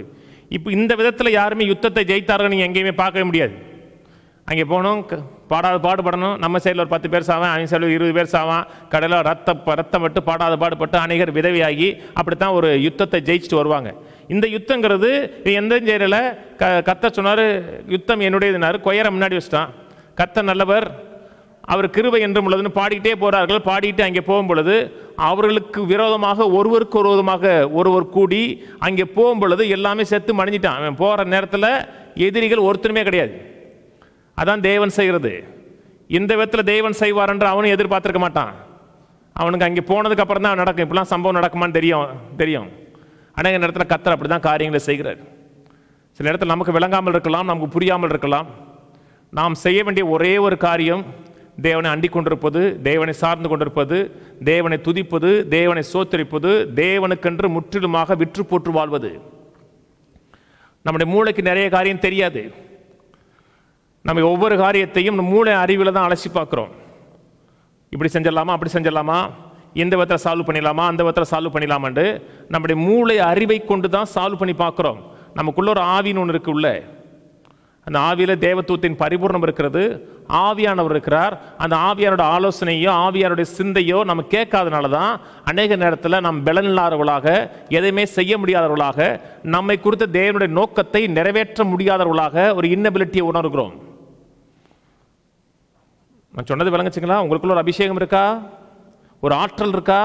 இப்போ இந்த விதத்தில் யாருமே யுத்தத்தை ஜெயித்தார்கள் நீங்கள் எங்கேயுமே பார்க்கவே முடியாது அங்கே போனோம் பாடாத பாடுபடணும் நம்ம சைடில் ஒரு பத்து பேர் சாவான் அவங்க சைடில் இருபது பேர் சாவான் கடையில் ரத்த ரத்தம் விட்டு பாடாத பாடுபட்டு அநேகர் விதவியாகி அப்படித்தான் ஒரு யுத்தத்தை ஜெயிச்சுட்டு வருவாங்க இந்த யுத்தங்கிறது எந்த செயலில் க கத்த சொன்னார் யுத்தம் என்னுடையதுனார் கொயரை முன்னாடி வச்சுட்டான் கத்த நல்லவர் அவர் கிருவை என்றும் உள்ளதுன்னு பாடிக்கிட்டே போகிறார்கள் பாடிட்டு அங்கே போகும் பொழுது அவர்களுக்கு விரோதமாக ஒருவருக்கு விதமாக ஒருவர் கூடி அங்கே போகும் பொழுது எல்லாமே செத்து மணிஞ்சிட்டான் அவன் போகிற நேரத்தில் எதிரிகள் ஒருத்தருமே கிடையாது அதான் தேவன் செய்கிறது இந்த விதத்தில் தேவன் செய்வார் என்று அவனும் எதிர்பார்த்துருக்க மாட்டான் அவனுக்கு அங்கே போனதுக்கு அப்புறம் தான் நடக்கும் இப்படிலாம் சம்பவம் நடக்குமான்னு தெரியும் தெரியும் ஆனால் இந்த இடத்துல கத்தர் அப்படி தான் காரியங்களை செய்கிறார் சில இடத்துல நமக்கு விளங்காமல் இருக்கலாம் நமக்கு புரியாமல் இருக்கலாம் நாம் செய்ய வேண்டிய ஒரே ஒரு காரியம் தேவனை அண்டிக் கொண்டிருப்பது தேவனை சார்ந்து கொண்டிருப்பது தேவனை துதிப்பது தேவனை சோத்தரிப்பது தேவனுக்கென்று முற்றிலுமாக விற்று போற்று வாழ்வது நம்முடைய மூளைக்கு நிறைய காரியம் தெரியாது நம்ம ஒவ்வொரு காரியத்தையும் மூளை அறிவில் தான் அலசி பார்க்குறோம் இப்படி செஞ்சிடலாமா அப்படி செஞ்சிடலாமா இந்த விதத்தில் சால்வ் பண்ணிடலாமா அந்த விதத்தில் சால்வ் பண்ணிடலாமான்ட்டு நம்முடைய மூளை அறிவை கொண்டு தான் சால்வ் பண்ணி பார்க்குறோம் நமக்குள்ள ஒரு ஆவின்னு ஒன்று இருக்கு உள்ள அந்த ஆவியில் தேவத்துவத்தின் பரிபூர்ணம் இருக்கிறது ஆவியானவர் இருக்கிறார் அந்த ஆவியாரோட ஆலோசனையோ ஆவியாருடைய சிந்தையோ நம்ம கேட்காதனால தான் அநேக நேரத்தில் நாம் பலனில்லாதவர்களாக எதையுமே செய்ய முடியாதவர்களாக நம்மை குறித்த தேவனுடைய நோக்கத்தை நிறைவேற்ற முடியாதவர்களாக ஒரு இன்னபிலிட்டியை உணர்கிறோம் நான் சொன்னது விளங்குச்சிங்களா உங்களுக்குள்ள ஒரு அபிஷேகம் இருக்கா ஒரு ஆற்றல் இருக்கா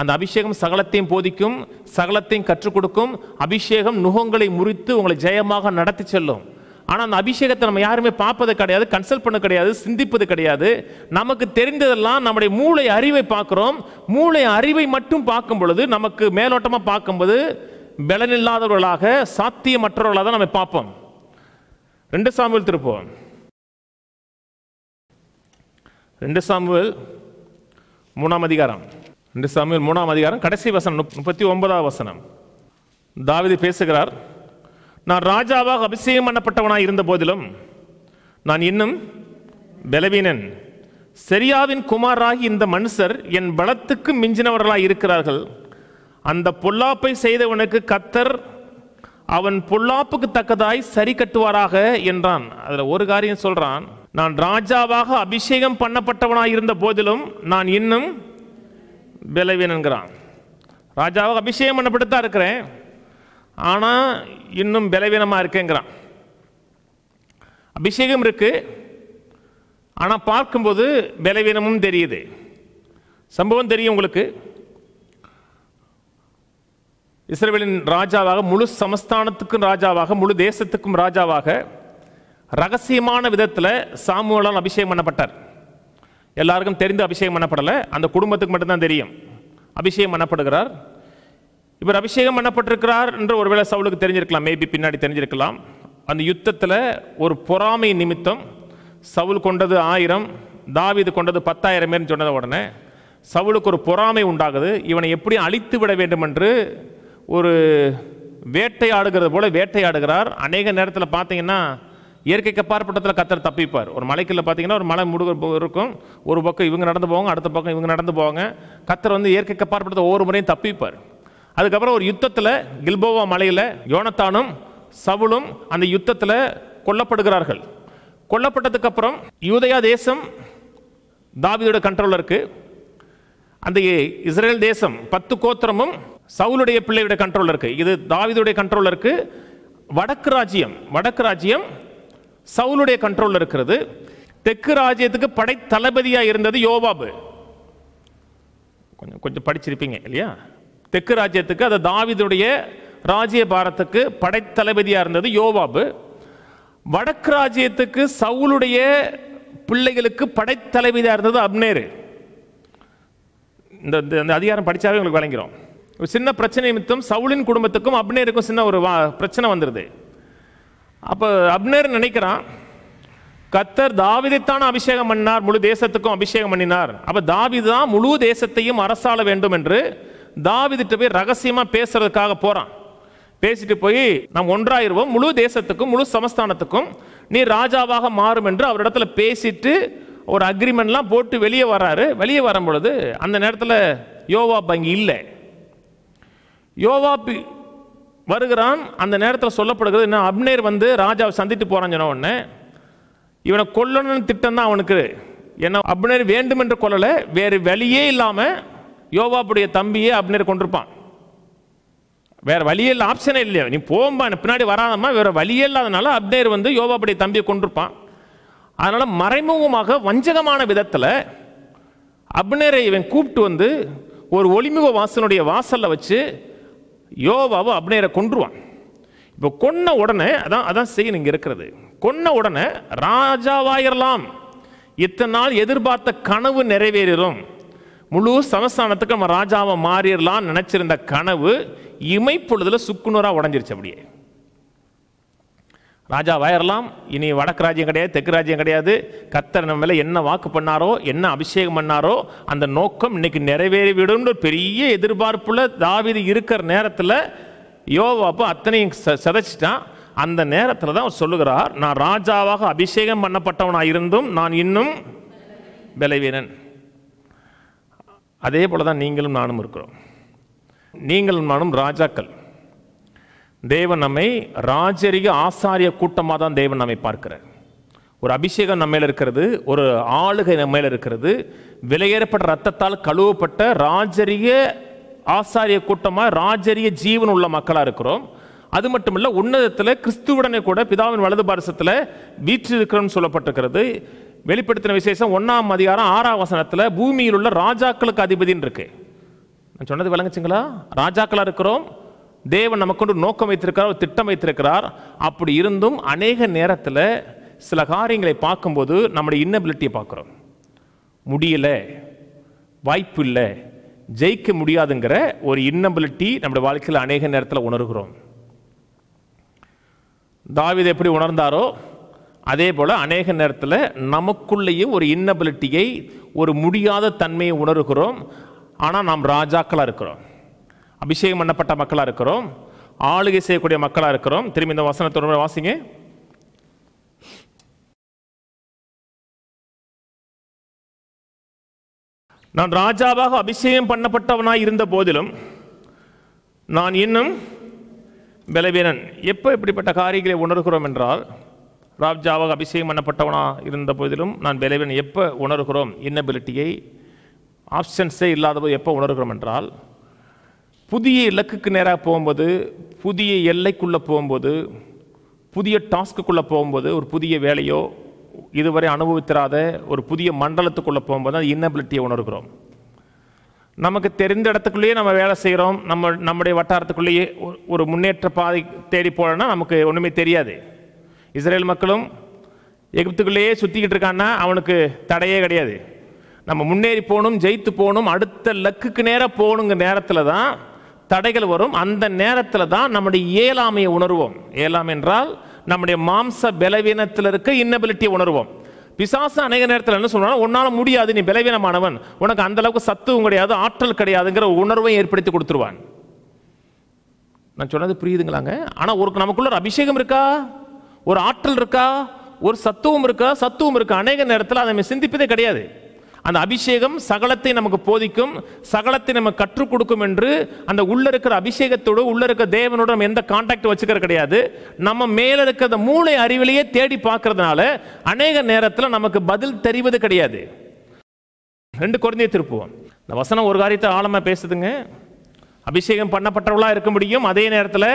அந்த அபிஷேகம் சகலத்தையும் போதிக்கும் சகலத்தையும் கற்றுக் கொடுக்கும் அபிஷேகம் நுகங்களை முறித்து உங்களை ஜெயமாக நடத்தி செல்லும் ஆனால் அந்த அபிஷேகத்தை நம்ம யாருமே பார்ப்பது கிடையாது கன்சல்ட் பண்ண கிடையாது சிந்திப்பது கிடையாது நமக்கு தெரிந்ததெல்லாம் நம்முடைய மூளை அறிவை பார்க்குறோம் மூளை அறிவை மட்டும் பார்க்கும் பொழுது நமக்கு மேலோட்டமாக பார்க்கும்போது பலனில்லாதவர்களாக சாத்தியமற்றவர்களாக தான் நம்ம பார்ப்போம் ரெண்டு சாமியில் திருப்போம் ரெண்டு சாமுவல் மூணாம் அதிகாரம் ரெண்டு சாமுவல் மூணாம் அதிகாரம் கடைசி வசனம் முப்பத்தி ஒன்பதாவது வசனம் தாவிதி பேசுகிறார் நான் ராஜாவாக அபிஷேகம் பண்ணப்பட்டவனாக இருந்த போதிலும் நான் இன்னும் பலவீனன் செரியாவின் குமாராகி இந்த மனுஷர் என் பலத்துக்கு மிஞ்சினவர்களாக இருக்கிறார்கள் அந்த பொல்லாப்பை செய்தவனுக்கு கத்தர் அவன் பொல்லாப்புக்கு தக்கதாய் சரி கட்டுவாராக என்றான் அதில் ஒரு காரியம் சொல்கிறான் நான் ராஜாவாக அபிஷேகம் பண்ணப்பட்டவனாக இருந்த போதிலும் நான் இன்னும் பலவீனங்கிறான் ராஜாவாக அபிஷேகம் பண்ணப்பட்டு தான் இருக்கிறேன் ஆனால் இன்னும் பலவீனமாக இருக்கேங்கிறான் அபிஷேகம் இருக்குது ஆனால் பார்க்கும்போது பலவீனமும் தெரியுது சம்பவம் தெரியும் உங்களுக்கு இஸ்ரேலின் ராஜாவாக முழு சமஸ்தானத்துக்கும் ராஜாவாக முழு தேசத்துக்கும் ராஜாவாக ரகசியமான விதத்தில் சாமுவலால் அபிஷேகம் பண்ணப்பட்டார் எல்லாருக்கும் தெரிந்து அபிஷேகம் பண்ணப்படலை அந்த குடும்பத்துக்கு மட்டும்தான் தெரியும் அபிஷேகம் பண்ணப்படுகிறார் இவர் அபிஷேகம் பண்ணப்பட்டிருக்கிறார் என்று ஒருவேளை சவுலுக்கு தெரிஞ்சிருக்கலாம் மேபி பின்னாடி தெரிஞ்சிருக்கலாம் அந்த யுத்தத்தில் ஒரு பொறாமை நிமித்தம் சவுல் கொண்டது ஆயிரம் தாவிது கொண்டது பத்தாயிரம் பேர் சொன்னதை உடனே சவுலுக்கு ஒரு பொறாமை உண்டாகுது இவனை எப்படி அழித்து விட வேண்டும் என்று ஒரு வேட்டையாடுகிறது போல வேட்டையாடுகிறார் அநேக நேரத்தில் பார்த்தீங்கன்னா இயற்கைக்கு அப்பாற்பட்டத்தில் கத்தர் தப்பிப்பார் ஒரு மலைக்குள்ள பார்த்தீங்கன்னா ஒரு மலை முடுக இருக்கும் ஒரு பக்கம் இவங்க நடந்து போவாங்க அடுத்த பக்கம் இவங்க நடந்து போவாங்க கத்தர் வந்து இயற்கைக்கு அப்பாற்பட்டத்தை ஒவ்வொரு முறையும் தப்பிப்பார் அதுக்கப்புறம் ஒரு யுத்தத்தில் கில்போவா மலையில் யோனத்தானும் சவுளும் அந்த யுத்தத்தில் கொல்லப்படுகிறார்கள் கொல்லப்பட்டதுக்கப்புறம் யூதயா தேசம் தாவியோட கண்ட்ரோலில் இருக்குது அந்த இஸ்ரேல் தேசம் பத்து கோத்திரமும் சவுளுடைய பிள்ளையுடைய கண்ட்ரோலில் இருக்குது இது தாவிதுடைய கண்ட்ரோலில் இருக்குது வடக்கு ராஜ்யம் வடக்கு ராஜ்யம் சவுலுடைய கண்ட்ரோலில் இருக்கிறது தெற்கு ராஜ்யத்துக்கு படை தளபதியாக இருந்தது யோவாபு கொஞ்சம் கொஞ்சம் படிச்சிருப்பீங்க இல்லையா தெற்கு ராஜ்யத்துக்கு அது தாவிதுடைய ராஜ்ய பாரத்துக்கு படைத்தளபதியாக இருந்தது யோவாபு வடக்கு ராஜ்யத்துக்கு சவுலுடைய பிள்ளைகளுக்கு படைத்தளபதியாக இருந்தது அப்னேரு இந்த இந்த அதிகாரம் படித்தாவே உங்களுக்கு வழங்கிறோம் சின்ன பிரச்சனை நிமித்தம் சவுளின் குடும்பத்துக்கும் அப்னேருக்கும் சின்ன ஒரு பிரச்சனை வந்துடுது அப்போ அப்னர் நினைக்கிறான் கத்தர் தாவிதைத்தான் அபிஷேகம் பண்ணினார் முழு தேசத்துக்கும் அபிஷேகம் பண்ணினார் அப்போ தாவிது தான் முழு தேசத்தையும் அரசாள வேண்டும் என்று தாவிதிட்ட போய் ரகசியமாக பேசுறதுக்காக போகிறான் பேசிட்டு போய் நாம் ஒன்றாயிருவோம் முழு தேசத்துக்கும் முழு சமஸ்தானத்துக்கும் நீ ராஜாவாக மாறும் என்று அவரிடத்துல பேசிட்டு ஒரு அக்ரிமெண்ட்லாம் போட்டு வெளியே வராரு வெளியே வரும் பொழுது அந்த நேரத்தில் யோவாப் அங்கே இல்லை யோவாப் வருகிறான் அந்த நேரத்தில் சொல்லப்படுகிறது என்ன அப்னேர் வந்து ராஜாவை சந்தித்து போகிறான் சொன்ன உடனே இவனை கொல்லணும்னு திட்டம் தான் அவனுக்கு ஏன்னா அப்னேர் வேண்டும் என்று கொல்லலை வேறு வழியே இல்லாமல் யோகாப்புடைய தம்பியே அப்னேர் கொண்டிருப்பான் வேறு வழியே இல்லை ஆப்ஷனே இல்லையா நீ போகும்பா பின்னாடி வராதம்மா வேறு வழியே இல்லாதனால அப்னேர் வந்து யோவாப்புடைய தம்பியை கொண்டிருப்பான் அதனால் மறைமுகமாக வஞ்சகமான விதத்தில் அப்னேரை இவன் கூப்பிட்டு வந்து ஒரு ஒளிமுக வாசனுடைய வாசலில் வச்சு யோவாவை அப்னேரை கொன்றுவான் இப்போ கொன்ன உடனே அதான் அதான் செய்யணும் இங்கே இருக்கிறது கொன்ன உடனே ராஜாவாயிரலாம் இத்தனை நாள் எதிர்பார்த்த கனவு நிறைவேறும் முழு சமஸ்தானத்துக்கு நம்ம ராஜாவை மாறிடலாம்னு நினச்சிருந்த கனவு இமைப்பொழுதில் சுக்குநூறாக உடஞ்சிருச்சு அப்படியே ராஜாவாயிரலாம் இனி வடக்கு ராஜ்யம் கிடையாது தெற்கு ராஜ்யம் கிடையாது கத்தர் நம்ம மேலே என்ன வாக்கு பண்ணாரோ என்ன அபிஷேகம் பண்ணாரோ அந்த நோக்கம் இன்னைக்கு நிறைவேறிவிடும்னு பெரிய எதிர்பார்ப்பில் தாவிது இருக்கிற நேரத்தில் யோவாப்போ அத்தனையும் சதைச்சிட்டான் அந்த நேரத்தில் தான் அவர் சொல்லுகிறார் நான் ராஜாவாக அபிஷேகம் பண்ணப்பட்டவனாக இருந்தும் நான் இன்னும் பலவீனன் அதே போல் தான் நீங்களும் நானும் இருக்கிறோம் நீங்களும் நானும் ராஜாக்கள் தேவன் நம்மை ராஜரிக ஆசாரிய கூட்டமாக தான் தேவன் நம்மை பார்க்கிறார் ஒரு அபிஷேகம் நம்ம இருக்கிறது ஒரு ஆளுகை நம்ம இருக்கிறது விலையேறப்பட்ட ரத்தத்தால் கழுவப்பட்ட ராஜரிய ஆசாரிய கூட்டமாக ராஜரிய ஜீவன் உள்ள மக்களாக இருக்கிறோம் அது மட்டும் இல்லை உன்னதத்தில் கிறிஸ்துவுடனே கூட பிதாவின் வலது பாரசத்தில் வீற்றிருக்கிறோம்னு சொல்லப்பட்டிருக்கிறது வெளிப்படுத்தின விசேஷம் ஒன்றாம் அதிகாரம் ஆறாம் வசனத்தில் பூமியில் உள்ள ராஜாக்களுக்கு அதிபதின்னு இருக்கு நான் சொன்னது விளங்குச்சிங்களா ராஜாக்களாக இருக்கிறோம் தேவன் நமக்கு ஒரு நோக்கம் வைத்திருக்கிறார் ஒரு திட்டம் வைத்திருக்கிறார் அப்படி இருந்தும் அநேக நேரத்தில் சில காரியங்களை பார்க்கும்போது நம்முடைய இன்னபிலிட்டியை பார்க்குறோம் முடியலை வாய்ப்பு இல்லை ஜெயிக்க முடியாதுங்கிற ஒரு இன்னபிலிட்டி நம்முடைய வாழ்க்கையில் அநேக நேரத்தில் உணர்கிறோம் தாவிதை எப்படி உணர்ந்தாரோ அதே போல் அநேக நேரத்தில் நமக்குள்ளேயே ஒரு இன்னபிலிட்டியை ஒரு முடியாத தன்மையை உணர்கிறோம் ஆனால் நாம் ராஜாக்களாக இருக்கிறோம் அபிஷேகம் பண்ணப்பட்ட மக்களாக இருக்கிறோம் ஆளுகை செய்யக்கூடிய மக்களாக இருக்கிறோம் திரும்பி இந்த வசனத்தோட வாசிங்க நான் ராஜாவாக அபிஷேகம் பண்ணப்பட்டவனாய் இருந்த போதிலும் நான் இன்னும் பலவீனன் எப்போ இப்படிப்பட்ட காரியங்களை உணர்கிறோம் என்றால் ராஜாவாக அபிஷேகம் பண்ணப்பட்டவனாக இருந்த போதிலும் நான் பலவீனன் எப்போ உணர்கிறோம் இன்னபிலிட்டியை ஆப்ஷன்ஸே இல்லாத போது எப்போ உணர்கிறோம் என்றால் புதிய இலக்குக்கு நேராக போகும்போது புதிய எல்லைக்குள்ளே போகும்போது புதிய டாஸ்க்குள்ளே போகும்போது ஒரு புதிய வேலையோ இதுவரை அனுபவித்திராத ஒரு புதிய மண்டலத்துக்குள்ளே போகும்போது அது இன்னபிலிட்டியை உணர்கிறோம் நமக்கு தெரிந்த இடத்துக்குள்ளேயே நம்ம வேலை செய்கிறோம் நம்ம நம்முடைய வட்டாரத்துக்குள்ளேயே ஒரு முன்னேற்ற பாதை தேடி போகலன்னா நமக்கு ஒன்றுமே தெரியாது இஸ்ரேல் மக்களும் எகிப்துக்குள்ளேயே சுற்றிக்கிட்டு இருக்கான்னா அவனுக்கு தடையே கிடையாது நம்ம முன்னேறி போகணும் ஜெயித்து போகணும் அடுத்த லக்குக்கு நேராக போகணுங்கிற நேரத்தில் தான் தடைகள் வரும் அந்த நேரத்தில் தான் நம்முடைய இயலாமையை உணர்வோம் இயலாம் என்றால் நம்முடைய மாம்ச பலவீனத்தில் இருக்க இன்னபிலிட்டியை உணர்வோம் பிசாசு அநேக நேரத்தில் என்ன சொல்றாங்க உன்னால் முடியாது நீ பலவீனமானவன் உனக்கு அந்த அளவுக்கு சத்துவும் கிடையாது ஆற்றல் கிடையாதுங்கிற உணர்வை ஏற்படுத்தி கொடுத்துருவான் நான் சொன்னது புரியுதுங்களாங்க ஆனால் ஒரு நமக்குள்ள ஒரு அபிஷேகம் இருக்கா ஒரு ஆற்றல் இருக்கா ஒரு சத்துவம் இருக்கா சத்துவம் இருக்கா அநேக நேரத்தில் அதை சிந்திப்பதே கிடையாது அந்த அபிஷேகம் சகலத்தை நமக்கு போதிக்கும் சகலத்தை நம்ம கற்றுக் கொடுக்கும் என்று அந்த உள்ள இருக்கிற அபிஷேகத்தோடு உள்ள இருக்கிற தேவனோட நம்ம எந்த கான்டாக்ட் வச்சுக்கிற கிடையாது நம்ம மேல இருக்கிற மூளை அறிவிலேயே தேடி பார்க்கறதுனால அநேக நேரத்தில் நமக்கு பதில் தெரிவது கிடையாது ரெண்டு குறைந்தே திருப்புவோம் இந்த வசனம் ஒரு காரியத்தை ஆழமாக பேசுதுங்க அபிஷேகம் பண்ணப்பட்டவர்களாக இருக்க முடியும் அதே நேரத்தில்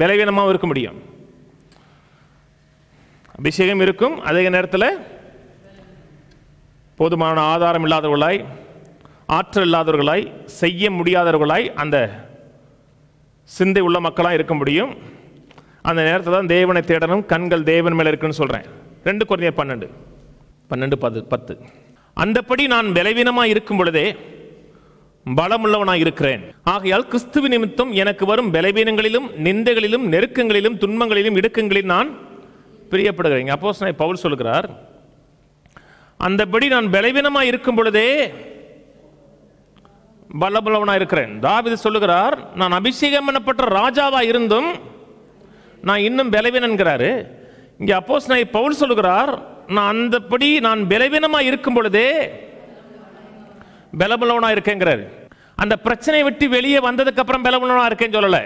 பலவீனமாகவும் இருக்க முடியும் அபிஷேகம் இருக்கும் அதே நேரத்தில் போதுமான ஆதாரம் இல்லாதவர்களாய் ஆற்றல் இல்லாதவர்களாய் செய்ய முடியாதவர்களாய் அந்த சிந்தை உள்ள மக்களாக இருக்க முடியும் அந்த நேரத்தில் தான் தேவனை தேடணும் கண்கள் தேவன் மேலே இருக்குன்னு சொல்கிறேன் ரெண்டு குறைஞ்ச பன்னெண்டு பன்னெண்டு பத்து பத்து அந்தப்படி நான் பலவீனமாக இருக்கும் பொழுதே பலமுள்ளவனாக இருக்கிறேன் ஆகையால் கிறிஸ்துவ நிமித்தம் எனக்கு வரும் பலவீனங்களிலும் நிந்தைகளிலும் நெருக்கங்களிலும் துன்பங்களிலும் இடுக்கங்களிலும் நான் பிரியப்படுகிறேன் அப்போ பவுல் சொல்கிறார் அந்தபடி நான் பலவீனமாக இருக்கும் பொழுதே பலபலவனாக இருக்கிறேன் தாவிது சொல்லுகிறார் நான் அபிஷேகம் பண்ணப்பட்ட ராஜாவாக இருந்தும் நான் இன்னும் பலவீனங்கிறாரு இங்கே அப்போஸ் நான் பவுல் சொல்லுகிறார் நான் அந்தபடி நான் பலவீனமாக இருக்கும் பொழுதே பலபலவனாக இருக்கேங்கிறாரு அந்த பிரச்சனையை விட்டு வெளியே வந்ததுக்கப்புறம் பலபலவனாக இருக்கேன்னு சொல்லலை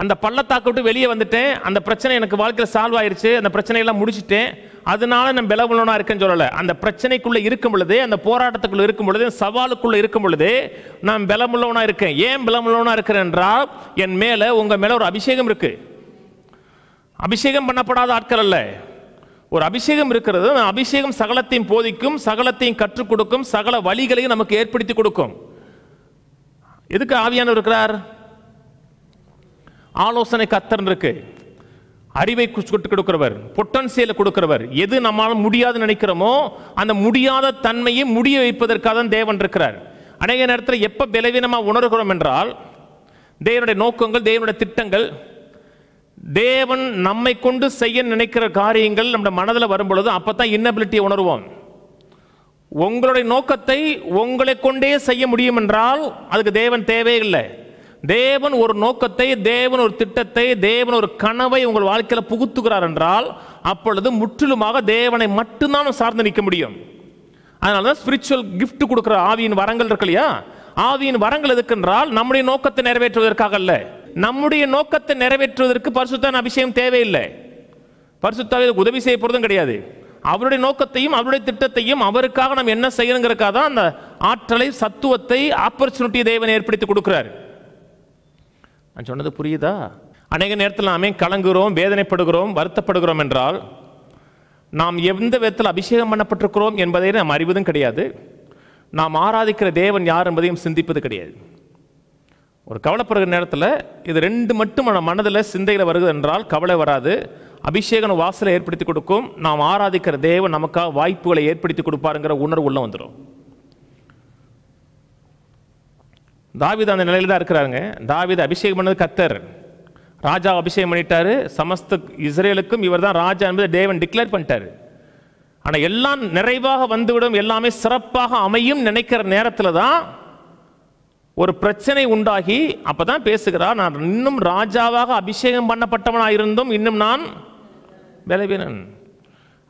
அந்த பள்ளத்தாக்கு விட்டு வெளியே வந்துட்டேன் அந்த பிரச்சனை எனக்கு வாழ்க்கையில் சால்வ் ஆயிடுச்சு அந்த பிரச்சனையெல்லாம் முடிச்சுட்டேன் அதனால நான் பிளவுலனா இருக்கேன்னு சொல்லலை அந்த பிரச்சனைக்குள்ளே இருக்கும் பொழுது அந்த போராட்டத்துக்குள்ளே இருக்கும் பொழுது சவாலுக்குள்ளே இருக்கும் பொழுது நான் பிளமுள்ளவனா இருக்கேன் ஏன் பிளமுள்ளவனா இருக்கிறேன் என்றால் என் மேலே உங்கள் மேலே ஒரு அபிஷேகம் இருக்குது அபிஷேகம் பண்ணப்படாத ஆட்கள் அல்ல ஒரு அபிஷேகம் இருக்கிறது அபிஷேகம் சகலத்தையும் போதிக்கும் சகலத்தையும் கற்றுக் கொடுக்கும் சகல வழிகளையும் நமக்கு ஏற்படுத்தி கொடுக்கும் எதுக்கு ஆவியானவர் இருக்கிறார் ஆலோசனை கத்தன் இருக்கு அறிவை கொடுக்கிறவர் பொட்டன்சியலை கொடுக்கிறவர் எது நம்மால் முடியாது நினைக்கிறோமோ அந்த முடியாத தன்மையை முடிய வைப்பதற்காக தான் தேவன் இருக்கிறார் அநேக நேரத்தில் எப்போ பலவீனமாக உணர்கிறோம் என்றால் தேவனுடைய நோக்கங்கள் தேவனுடைய திட்டங்கள் தேவன் நம்மை கொண்டு செய்ய நினைக்கிற காரியங்கள் நம்ம மனதில் வரும்பொழுது அப்போ தான் இன்னபிலிட்டியை உணர்வோம் உங்களுடைய நோக்கத்தை உங்களை கொண்டே செய்ய முடியும் என்றால் அதுக்கு தேவன் தேவையில்லை தேவன் ஒரு நோக்கத்தை தேவன் ஒரு திட்டத்தை தேவன் ஒரு கனவை உங்கள் வாழ்க்கையில் புகுத்துகிறார் என்றால் அப்பொழுது முற்றிலுமாக தேவனை மட்டும்தான் சார்ந்து நிற்க முடியும் அதனால தான் ஸ்பிரிச்சுவல் கிஃப்ட் கொடுக்குற ஆவியின் வரங்கள் இருக்கு இல்லையா ஆவியின் வரங்கள் எதுக்கென்றால் நம்முடைய நோக்கத்தை நிறைவேற்றுவதற்காக அல்ல நம்முடைய நோக்கத்தை நிறைவேற்றுவதற்கு பரிசுத்தான் அபிஷேகம் தேவையில்லை பரிசுத்தாவை உதவி செய்ய போகிறதும் கிடையாது அவருடைய நோக்கத்தையும் அவருடைய திட்டத்தையும் அவருக்காக நம்ம என்ன செய்யணுங்கிறக்காக தான் அந்த ஆற்றலை சத்துவத்தை ஆப்பர்ச்சுனிட்டி தேவன் ஏற்படுத்தி கொடுக்குறாரு நான் சொன்னது புரியுதா அநேக நேரத்தில் நாமே கலங்குகிறோம் வேதனைப்படுகிறோம் வருத்தப்படுகிறோம் என்றால் நாம் எந்த விதத்தில் அபிஷேகம் பண்ணப்பட்டிருக்கிறோம் என்பதை நாம் அறிவதும் கிடையாது நாம் ஆராதிக்கிற தேவன் யார் என்பதையும் சிந்திப்பது கிடையாது ஒரு கவலைப்படுகிற நேரத்தில் இது ரெண்டு மட்டும் நம்ம மனதில் சிந்தையில் வருகிறது என்றால் கவலை வராது அபிஷேகம் வாசலை ஏற்படுத்தி கொடுக்கும் நாம் ஆராதிக்கிற தேவன் நமக்காக வாய்ப்புகளை ஏற்படுத்தி கொடுப்பாருங்கிற உணர்வு உள்ளே வந்துடும் தாவித அந்த நிலையில் தான் இருக்கிறாருங்க தாவித அபிஷேகம் பண்ணது கத்தர் ராஜா அபிஷேகம் பண்ணிட்டாரு சமஸ்த இஸ்ரேலுக்கும் இவர் தான் ராஜா என்பதை தேவன் டிக்ளேர் பண்ணிட்டாரு ஆனால் எல்லாம் நிறைவாக வந்துவிடும் எல்லாமே சிறப்பாக அமையும் நினைக்கிற நேரத்தில் தான் ஒரு பிரச்சனை உண்டாகி அப்போ தான் பேசுகிறார் நான் இன்னும் ராஜாவாக அபிஷேகம் பண்ணப்பட்டவனாக இருந்தும் இன்னும் நான் விளைவினன்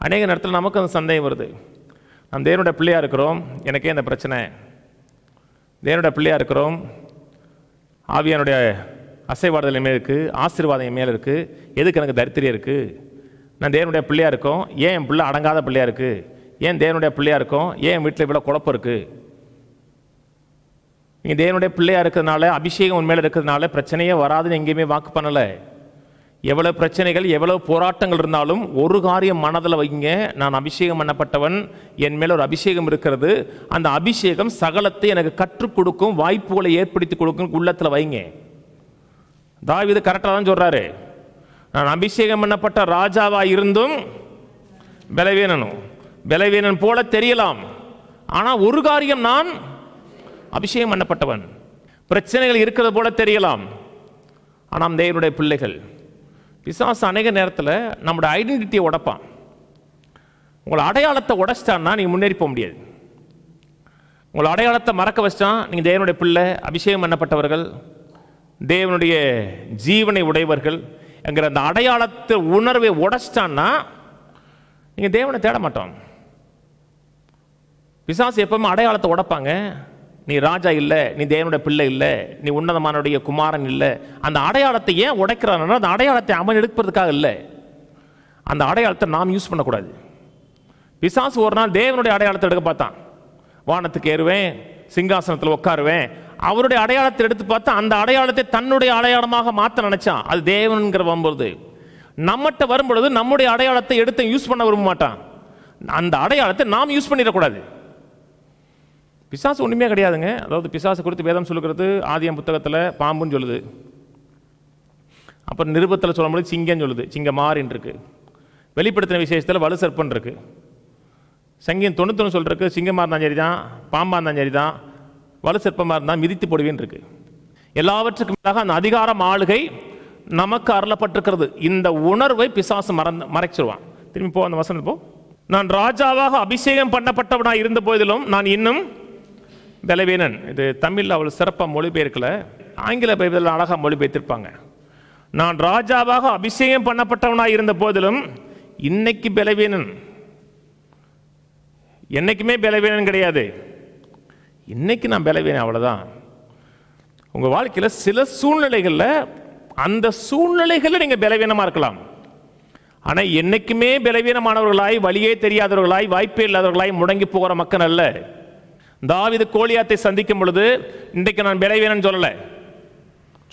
அநேக நேரத்தில் நமக்கு அந்த சந்தேகம் வருது நாம் தேவனுடைய பிள்ளையாக இருக்கிறோம் எனக்கே இந்த பிரச்சனை தேவனுடைய பிள்ளையாக இருக்கிறோம் ஆவியானுடைய அசைவாடுதல் மேல் இருக்குது ஆசீர்வாதம் மேலே இருக்குது எதுக்கு எனக்கு தரித்திரியம் இருக்குது நான் தேவனுடைய பிள்ளையாக இருக்கோம் ஏன் என் பிள்ளை அடங்காத பிள்ளையாக இருக்குது ஏன் தேவனுடைய பிள்ளையாக இருக்கோம் ஏன் என் வீட்டில் இவ்வளோ குழப்பம் இருக்குது நீங்கள் தேவனுடைய பிள்ளையாக இருக்கிறதுனால அபிஷேகம் உண்மையில் இருக்கிறதுனால பிரச்சனையே வராதுன்னு எங்கேயுமே வாக்கு பண்ணலை எவ்வளோ பிரச்சனைகள் எவ்வளோ போராட்டங்கள் இருந்தாலும் ஒரு காரியம் மனதில் வைங்க நான் அபிஷேகம் பண்ணப்பட்டவன் என் மேலே ஒரு அபிஷேகம் இருக்கிறது அந்த அபிஷேகம் சகலத்தை எனக்கு கற்றுக் கொடுக்கும் வாய்ப்புகளை ஏற்படுத்தி கொடுக்கும் உள்ளத்தில் வைங்க இது கரெக்டாக தான் சொல்கிறாரு நான் அபிஷேகம் பண்ணப்பட்ட ராஜாவாக இருந்தும் பலவீனனும் பலவீனன் போல தெரியலாம் ஆனால் ஒரு காரியம் நான் அபிஷேகம் பண்ணப்பட்டவன் பிரச்சனைகள் இருக்கிறது போல தெரியலாம் ஆனால் தேவனுடைய பிள்ளைகள் பிசாசு அநேக நேரத்தில் நம்மளோட ஐடென்டிட்டியை உடைப்பான் உங்களை அடையாளத்தை உடைச்சிட்டான்னா நீங்கள் முன்னேறி போக முடியாது உங்களை அடையாளத்தை மறக்க வச்சிட்டான் நீங்கள் தேவனுடைய பிள்ளை அபிஷேகம் பண்ணப்பட்டவர்கள் தேவனுடைய ஜீவனை உடையவர்கள் என்கிற அந்த அடையாளத்தை உணர்வை உடைச்சிட்டான்னா நீங்கள் தேவனை தேட மாட்டோம் பிசாசு எப்பவுமே அடையாளத்தை உடைப்பாங்க நீ ராஜா இல்லை நீ தேவனுடைய பிள்ளை இல்லை நீ உன்னதமானுடைய குமாரன் இல்லை அந்த அடையாளத்தை ஏன் உடைக்கிறான்னா அந்த அடையாளத்தை அவன் எடுப்பதற்காக இல்லை அந்த அடையாளத்தை நாம் யூஸ் பண்ணக்கூடாது பிசாசு ஒரு நாள் தேவனுடைய அடையாளத்தை எடுக்க பார்த்தான் வானத்துக்கு ஏறுவேன் சிங்காசனத்தில் உட்காருவேன் அவருடைய அடையாளத்தை எடுத்து பார்த்தா அந்த அடையாளத்தை தன்னுடைய அடையாளமாக மாற்ற நினைச்சான் அது தேவனுங்கிற வரும்பொழுது நம்மகிட்ட வரும்பொழுது நம்முடைய அடையாளத்தை எடுத்து யூஸ் பண்ண விரும்ப மாட்டான் அந்த அடையாளத்தை நாம் யூஸ் பண்ணிடக்கூடாது பிசாசு ஒன்றுமே கிடையாதுங்க அதாவது பிசாசு குறித்து வேதம் சொல்லுகிறது ஆதியம் புத்தகத்தில் பாம்புன்னு சொல்லுது அப்புறம் நிருபத்தில் சொல்லும்போது சிங்கன்னு சொல்லுது சிங்க மாறின் இருக்கு வெளிப்படுத்தின விசேஷத்தில் வலு சர்ப்பன் இருக்கு சங்கியம் தொண்ணூத்தொன்று சொல்கிறக்கு சிங்கமாக இருந்தாலும் சரி தான் பாம்பாக இருந்தாலும் சரி தான் வலு சிற்பமாக இருந்தால் மிதித்து போடுவேன் இருக்கு எல்லாவற்றுக்கு மேலாக அந்த அதிகார ஆளுகை நமக்கு அருளப்பட்டிருக்கிறது இந்த உணர்வை பிசாசு மறந்து மறைச்சிருவான் திரும்பி போ அந்த வசனம் போ நான் ராஜாவாக அபிஷேகம் பண்ணப்பட்டவனாக இருந்த போதிலும் நான் இன்னும் தலைவீனன் இது தமிழில் அவ்வளோ சிறப்பாக மொழிபெயர்க்கல ஆங்கில பைபிளில் அழகாக மொழிபெயர்த்திருப்பாங்க நான் ராஜாவாக அபிஷேகம் பண்ணப்பட்டவனாக இருந்த போதிலும் இன்னைக்கு பலவீனன் என்னைக்குமே பலவீனன் கிடையாது இன்னைக்கு நான் பலவீனன் அவ்வளோதான் உங்கள் வாழ்க்கையில் சில சூழ்நிலைகளில் அந்த சூழ்நிலைகளில் நீங்கள் பலவீனமாக இருக்கலாம் ஆனால் என்றைக்குமே பலவீனமானவர்களாய் வழியே தெரியாதவர்களாய் வாய்ப்பே இல்லாதவர்களாய் முடங்கி போகிற மக்கள் அல்ல தாவிது கோலியாத்தை சந்திக்கும் பொழுது இன்றைக்கு நான் விளைவேன் சொல்லலை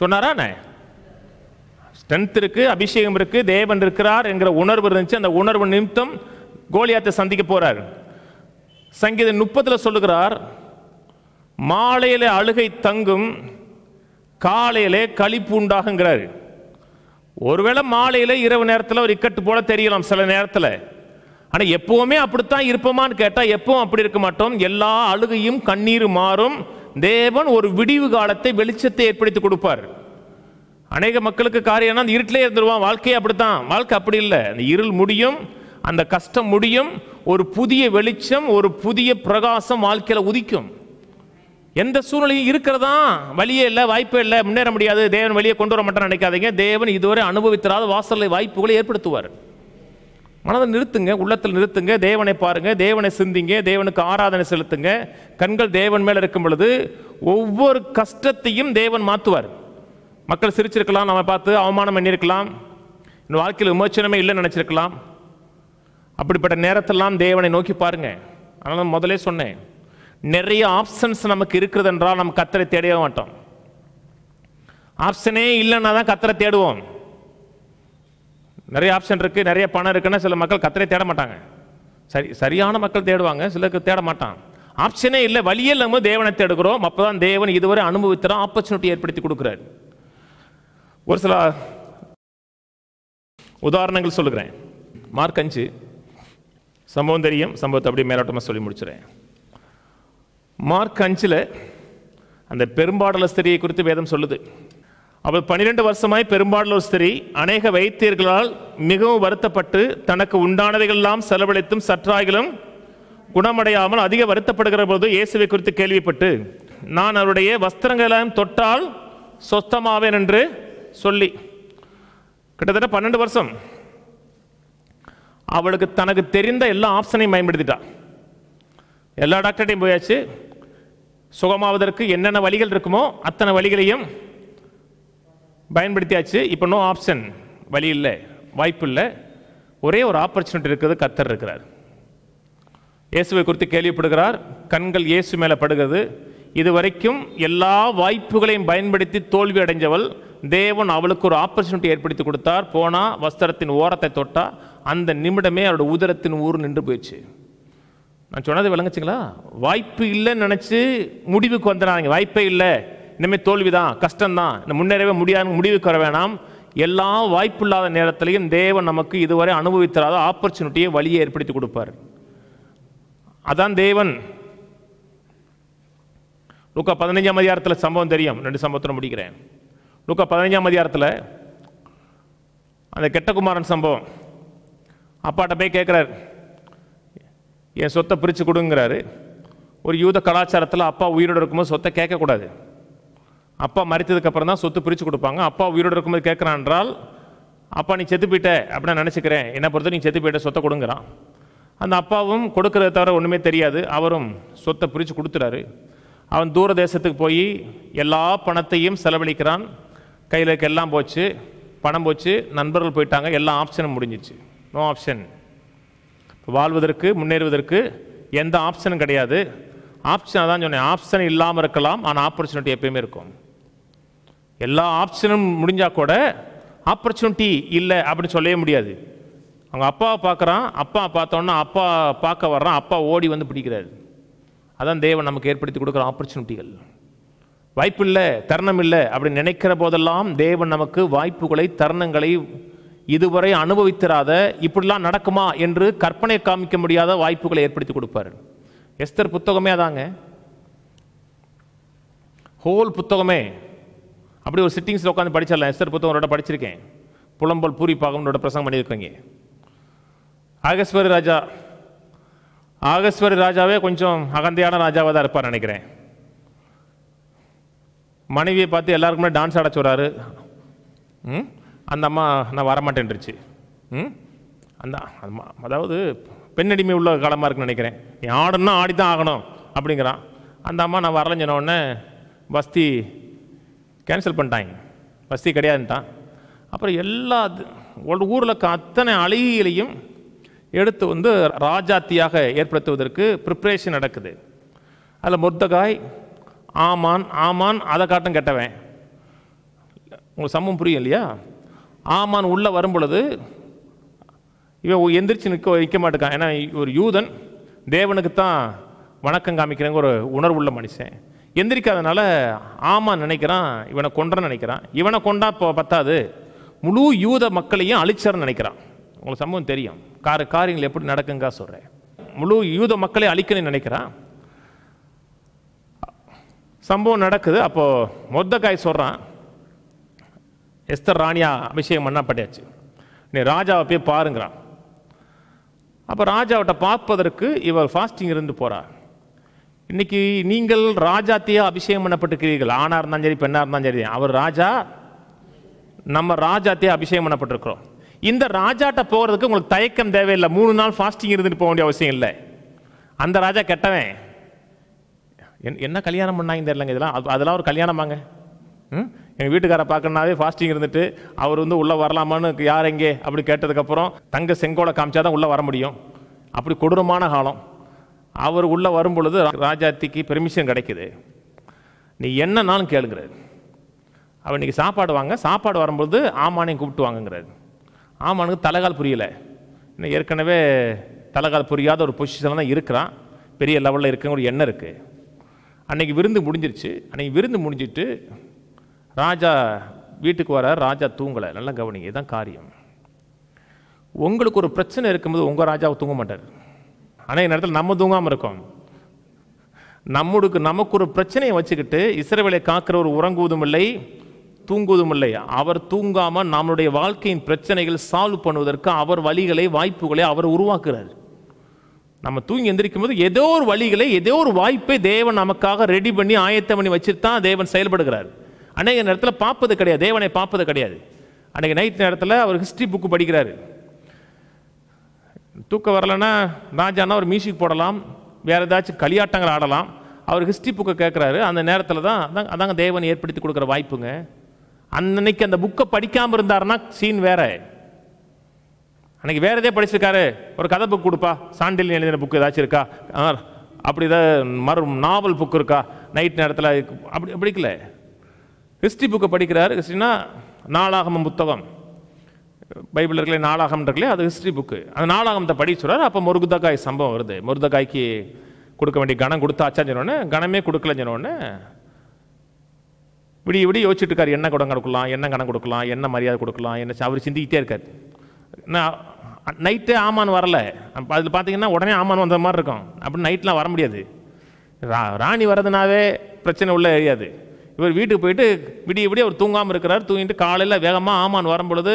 சொன்னாரா ஸ்ட்ரென்த் இருக்கு அபிஷேகம் இருக்கு தேவன் இருக்கிறார் என்கிற உணர்வு இருந்துச்சு அந்த உணர்வு நிமித்தம் கோலியாத்தை சந்திக்க போறார் சங்கீத முப்பத்தில் சொல்லுகிறார் மாலையில் அழுகை தங்கும் காலையிலே களிப்பு உண்டாகுங்கிறார் ஒருவேளை மாலையில் இரவு நேரத்தில் ஒரு இக்கட்டு போல தெரியலாம் சில நேரத்தில் ஆனால் எப்போவுமே அப்படித்தான் இருப்போமான்னு கேட்டால் எப்பவும் அப்படி இருக்க மாட்டோம் எல்லா அழுகையும் கண்ணீர் மாறும் தேவன் ஒரு விடிவு காலத்தை வெளிச்சத்தை ஏற்படுத்தி கொடுப்பார் அநேக மக்களுக்கு காரியம் அந்த இருட்டிலே இருந்துருவான் வாழ்க்கையே அப்படித்தான் வாழ்க்கை அப்படி இல்லை அந்த இருள் முடியும் அந்த கஷ்டம் முடியும் ஒரு புதிய வெளிச்சம் ஒரு புதிய பிரகாசம் வாழ்க்கையில் உதிக்கும் எந்த சூழ்நிலையும் இருக்கிறதா வழியே இல்லை வாய்ப்பே இல்லை முன்னேற முடியாது தேவன் வெளியே கொண்டு வர மாட்டேன்னு நினைக்காதீங்க தேவன் இதுவரை அனுபவித்தராத வாசலை வாய்ப்புகளை ஏற்படுத்துவார் மனதை நிறுத்துங்க உள்ளத்தில் நிறுத்துங்க தேவனை பாருங்க தேவனை சிந்திங்க தேவனுக்கு ஆராதனை செலுத்துங்க கண்கள் தேவன் மேலே இருக்கும் பொழுது ஒவ்வொரு கஷ்டத்தையும் தேவன் மாற்றுவார் மக்கள் சிரிச்சிருக்கலாம் நம்ம பார்த்து அவமானம் பண்ணியிருக்கலாம் இந்த வாழ்க்கையில் விமோச்சனமே இல்லைன்னு நினச்சிருக்கலாம் அப்படிப்பட்ட நேரத்தெல்லாம் தேவனை நோக்கி பாருங்க அதனால் முதலே சொன்னேன் நிறைய ஆப்ஷன்ஸ் நமக்கு இருக்கிறது என்றால் நம்ம கத்தரை தேடவே மாட்டோம் ஆப்ஷனே இல்லைன்னா தான் கத்தரை தேடுவோம் நிறைய ஆப்ஷன் இருக்குது நிறைய பணம் இருக்குன்னா சில மக்கள் கத்தரை தேட மாட்டாங்க சரி சரியான மக்கள் தேடுவாங்க சிலருக்கு தேட மாட்டான் ஆப்ஷனே இல்லை வழியே இல்லாமல் தேவனை தேடுகிறோம் அப்போ தான் தேவன் இதுவரை அனுபவித்திறோம் ஆப்பர்ச்சுனிட்டி ஏற்படுத்தி கொடுக்குறாரு ஒரு சில உதாரணங்கள் சொல்லுகிறேன் மார்க் அஞ்சு சம்பவம் தெரியும் சம்பவத்தை அப்படியே மேலோட்டமாக சொல்லி முடிச்சுறேன் மார்க் அஞ்சில் அந்த பெரும்பாடல ஸ்திரியை குறித்து வேதம் சொல்லுது அவள் பனிரெண்டு வருஷமாய் பெரும்பாலோர் ஸ்திரி அநேக வைத்தியர்களால் மிகவும் வருத்தப்பட்டு தனக்கு உண்டானதைகளெல்லாம் செலவழித்தும் சற்றாயிலும் குணமடையாமல் அதிக வருத்தப்படுகிற போது இயேசுவை குறித்து கேள்விப்பட்டு நான் அவருடைய வஸ்திரங்களையும் தொட்டால் சொஸ்தமாவேன் என்று சொல்லி கிட்டத்தட்ட பன்னெண்டு வருஷம் அவளுக்கு தனக்கு தெரிந்த எல்லா ஆப்ஷனையும் பயன்படுத்திட்டா எல்லா டாக்டர்டையும் போயாச்சு சுகமாவதற்கு என்னென்ன வழிகள் இருக்குமோ அத்தனை வழிகளையும் பயன்படுத்தியாச்சு இப்போ நோ ஆப்ஷன் வழி இல்லை வாய்ப்பு இல்லை ஒரே ஒரு ஆப்பர்ச்சுனிட்டி இருக்கிறது கத்தர் இருக்கிறார் இயேசுவை குறித்து கேள்விப்படுகிறார் கண்கள் இயேசு மேலே படுகிறது இதுவரைக்கும் எல்லா வாய்ப்புகளையும் பயன்படுத்தி தோல்வி அடைஞ்சவள் தேவன் அவளுக்கு ஒரு ஆப்பர்ச்சுனிட்டி ஏற்படுத்தி கொடுத்தார் போனால் வஸ்திரத்தின் ஓரத்தை தொட்டா அந்த நிமிடமே அவருடைய உதரத்தின் ஊர் நின்று போயிடுச்சு நான் சொன்னது விளங்குச்சிங்களா வாய்ப்பு இல்லைன்னு நினச்சி முடிவுக்கு வந்துடாதீங்க வாய்ப்பே இல்லை இனிமேல் தோல்விதான் கஷ்டம்தான் முன்னேறவே முடியாது முடிவுக்கு வர வேணாம் எல்லா வாய்ப்பில்லாத நேரத்திலையும் தேவன் நமக்கு இதுவரை அனுபவித்தராத ஆப்பர்ச்சுனிட்டியை வழியை ஏற்படுத்தி கொடுப்பார் அதான் தேவன் லூக்கா பதினைஞ்சாம் அதிகாரத்தில் சம்பவம் தெரியும் ரெண்டு சம்பவத்தில் முடிக்கிறேன் லூக்கா பதினைஞ்சாம் அதிகாரத்தில் அந்த கெட்டகுமாரன் சம்பவம் அப்பாட்ட போய் கேட்குறாரு என் சொத்தை பிரித்து கொடுங்கிறாரு ஒரு யூத கலாச்சாரத்தில் அப்பா உயிரோடு இருக்கும்போது சொத்தை கேட்கக்கூடாது அப்பா மறித்ததுக்கப்புறம் தான் சொத்து பிரித்து கொடுப்பாங்க அப்பா உயிரோடு இருக்கும்போது கேட்குறான் என்றால் அப்பா நீ செத்து போயிட்ட அப்படின்னு நினச்சிக்கிறேன் என்னை பொறுத்த நீ செத்து போயிட்ட சொத்தை கொடுங்கிறான் அந்த அப்பாவும் கொடுக்கறத தவிர ஒன்றுமே தெரியாது அவரும் சொத்தை பிரித்து கொடுத்துறாரு அவன் தூர தேசத்துக்கு போய் எல்லா பணத்தையும் செலவழிக்கிறான் கையில் இருக்க எல்லாம் போச்சு பணம் போச்சு நண்பர்கள் போயிட்டாங்க எல்லா ஆப்ஷனும் முடிஞ்சிச்சு நோ ஆப்ஷன் வாழ்வதற்கு முன்னேறுவதற்கு எந்த ஆப்ஷனும் கிடையாது ஆப்ஷன் அதான் சொன்னேன் ஆப்ஷன் இல்லாமல் இருக்கலாம் ஆனால் ஆப்பர்ச்சுனிட்டி எப்பயுமே இருக்கும் எல்லா ஆப்ஷனும் முடிஞ்சால் கூட ஆப்பர்ச்சுனிட்டி இல்லை அப்படின்னு சொல்லவே முடியாது அவங்க அப்பாவை பார்க்குறான் அப்பா பார்த்தோன்னா அப்பா பார்க்க வர்றான் அப்பா ஓடி வந்து பிடிக்கிறாரு அதான் தேவன் நமக்கு ஏற்படுத்தி கொடுக்குற ஆப்பர்ச்சுனிட்டிகள் வாய்ப்பு இல்லை தருணம் இல்லை அப்படின்னு நினைக்கிற போதெல்லாம் தேவன் நமக்கு வாய்ப்புகளை தருணங்களை இதுவரை அனுபவித்திராத இப்படிலாம் நடக்குமா என்று கற்பனை காமிக்க முடியாத வாய்ப்புகளை ஏற்படுத்தி கொடுப்பார் எஸ்தர் புத்தகமே அதாங்க ஹோல் புத்தகமே அப்படி ஒரு சிட்டிங்ஸில் உட்காந்து படிச்சிடலாம் எஸ்தர் புத்தகங்களோட படிச்சிருக்கேன் புலம்பல் பூரிப்பாகம்னோட பிரசங்கம் பண்ணியிருக்கீங்க ஆகஸ்வரி ராஜா ஆகஸ்வரி ராஜாவே கொஞ்சம் அகந்தையான ராஜாவாக தான் இருப்பார் நினைக்கிறேன் மனைவியை பார்த்து எல்லாருக்குமே டான்ஸ் ஆடச்சு சொல்கிறாரு ம் அந்த அம்மா நான் வரமாட்டேன்ருச்சு ம் அந்த அம்மா அதாவது பெண்ணடிமை உள்ள காலமாக இருக்குன்னு நினைக்கிறேன் நீ ஆடணும்னா ஆடி தான் ஆகணும் அப்படிங்கிறான் அந்த அம்மா நான் வரலன்னு சொன்ன உடனே பஸ்தி கேன்சல் பண்ணிட்டாங்க வசதி கிடையாதுன்ட்டான் அப்புறம் எல்லா ஊரில் இருக்க அத்தனை அழகியிலையும் எடுத்து வந்து ராஜாத்தியாக ஏற்படுத்துவதற்கு ப்ரிப்ரேஷன் நடக்குது அதில் முர்தகாய் ஆமான் ஆமான் அதை காட்டும் கெட்டவன் உங்களுக்கு சமம் புரியும் இல்லையா ஆமான் உள்ளே வரும் பொழுது இவன் எந்திரிச்சு நிற்க நிற்க மாட்டேக்கான் ஏன்னா ஒரு யூதன் தேவனுக்கு தான் வணக்கம் காமிக்கிறேங்க ஒரு உணர்வுள்ள மனுஷன் எந்திரிக்காதனால ஆமாம் நினைக்கிறான் இவனை கொன்றன்னு நினைக்கிறான் இவனை கொண்டா இப்போ பத்தாது முழு யூத மக்களையும் அழிச்சர்ன்னு நினைக்கிறான் உங்களுக்கு சம்பவம் தெரியும் கார காரியங்கள் எப்படி நடக்குங்கா சொல்கிறேன் முழு யூத மக்களை அழிக்கணும்னு நினைக்கிறான் சம்பவம் நடக்குது அப்போது மொத்தக்காய் சொல்கிறான் எஸ்தர் ராணியா அபிஷேகம் பட்டியாச்சு நீ ராஜாவை போய் பாருங்கிறான் அப்போ ராஜாவிட்ட பார்ப்பதற்கு இவர் ஃபாஸ்டிங் இருந்து போகிறார் இன்னைக்கு நீங்கள் ராஜாத்தையே அபிஷேகம் பண்ணப்பட்டிருக்கிறீர்கள் ஆணாக இருந்தாலும் சரி பெண்ணாக இருந்தாலும் சரி அவர் ராஜா நம்ம ராஜாத்தியா அபிஷேகம் பண்ணப்பட்டிருக்கிறோம் இந்த ராஜாட்ட போகிறதுக்கு உங்களுக்கு தயக்கம் தேவையில்லை மூணு நாள் ஃபாஸ்டிங் இருந்துட்டு போக வேண்டிய அவசியம் இல்லை அந்த ராஜா கெட்டவன் என்ன கல்யாணம் பண்ணாங்க தெரியலங்க இதெல்லாம் அதெல்லாம் ஒரு கல்யாணமாங்க ம் எங்கள் வீட்டுக்காரை பார்க்கணுனாவே ஃபாஸ்டிங் இருந்துட்டு அவர் வந்து உள்ளே வரலாமான்னு யார் எங்கே அப்படி கேட்டதுக்கப்புறம் தங்க செங்கோலை காமிச்சா தான் உள்ளே வர முடியும் அப்படி கொடூரமான காலம் அவர் உள்ளே வரும் பொழுது ராஜாத்திக்கு பெர்மிஷன் கிடைக்குது நீ என்னன்னாலும் கேளுங்கிறார் அவர் இன்றைக்கி சாப்பாடு வாங்க சாப்பாடு வரும்பொழுது ஆமானையும் கூப்பிட்டு வாங்குங்கிறார் ஆமானுக்கு தலைகால் புரியலை இன்னும் ஏற்கனவே தலைகால் புரியாத ஒரு பொசிஷனில் தான் இருக்கிறான் பெரிய லெவலில் இருக்குங்கிற ஒரு எண்ணம் இருக்குது அன்றைக்கி விருந்து முடிஞ்சிருச்சு அன்றைக்கி விருந்து முடிஞ்சிட்டு ராஜா வீட்டுக்கு வர ராஜா தூங்கலை நல்லா கவனிங்க இதுதான் காரியம் உங்களுக்கு ஒரு பிரச்சனை இருக்கும்போது உங்கள் ராஜாவை தூங்க மாட்டார் ஆனால் இந்த இடத்துல நம்ம தூங்காமல் இருக்கோம் நம்மளுக்கு நமக்கு ஒரு பிரச்சனையை வச்சுக்கிட்டு காக்கிற ஒரு உறங்குவதும் இல்லை தூங்குவதும் இல்லை அவர் தூங்காமல் நம்மளுடைய வாழ்க்கையின் பிரச்சனைகள் சால்வ் பண்ணுவதற்கு அவர் வழிகளை வாய்ப்புகளை அவர் உருவாக்குறார் நம்ம தூங்கி எந்திரிக்கும் போது ஏதோ ஒரு வழிகளை ஏதோ ஒரு வாய்ப்பை தேவன் நமக்காக ரெடி பண்ணி ஆயத்த பண்ணி வச்சுட்டு தான் தேவன் செயல்படுகிறார் அநேக நேரத்தில் பார்ப்பது கிடையாது தேவனை பார்ப்பது கிடையாது அன்றைக்கு நைட் நேரத்தில் அவர் ஹிஸ்ட்ரி புக்கு படிக்கிறாரு தூக்கம் வரலைன்னா ராஜானா ஒரு மியூசிக் போடலாம் வேறு ஏதாச்சும் களியாட்டங்கள் ஆடலாம் அவர் ஹிஸ்ட்ரி புக்கை கேட்குறாரு அந்த நேரத்தில் தான் அதான் அதாங்க தேவன் ஏற்படுத்தி கொடுக்குற வாய்ப்புங்க அன்னைக்கு அந்த புக்கை படிக்காமல் இருந்தாருன்னா சீன் வேற அன்னைக்கு வேறு எதே படிச்சிருக்காரு ஒரு கதை புக் கொடுப்பா சாண்டில் எழுதின புக்கு ஏதாச்சும் இருக்கா அப்படி ஏதாவது மறு நாவல் புக் இருக்கா நைட் நேரத்தில் அப்படி படிக்கல ஹிஸ்ட்ரி புக்கை படிக்கிறாரு ஹிஸ்ட்ரினா நாளாகம புத்தகம் பைபிள் இருக்கலே நாளாகம் இருக்கலே அது ஹிஸ்ட்ரி புக்கு அந்த நாளாகத்தை படி சொல்கிறார் அப்போ முருகதக்காய் சம்பவம் வருது முருகதக்காய்க்கு கொடுக்க வேண்டிய கணம் கொடுத்தாச்சான்னு சொன்னோடனே கணமே கொடுக்கலன்னு சொன்னோடனே இப்படி இப்படி யோசிச்சுட்டு இருக்கார் என்ன குடம் கொடுக்கலாம் என்ன கணம் கொடுக்கலாம் என்ன மரியாதை கொடுக்கலாம் என்ன அவர் சிந்திக்கிட்டே இருக்கார் நான் நைட்டே ஆமான் வரலை அதில் பார்த்தீங்கன்னா உடனே ஆமான் வந்த மாதிரி இருக்கும் அப்படி நைட்லாம் வர முடியாது ரா ராணி வரதுனாவே பிரச்சனை உள்ளே ஏரியாது இவர் வீட்டுக்கு போயிட்டு விடிய விடிய அவர் தூங்காமல் இருக்கிறார் தூங்கிட்டு காலையில் வேகமாக ஆமான் வரும்பொழுது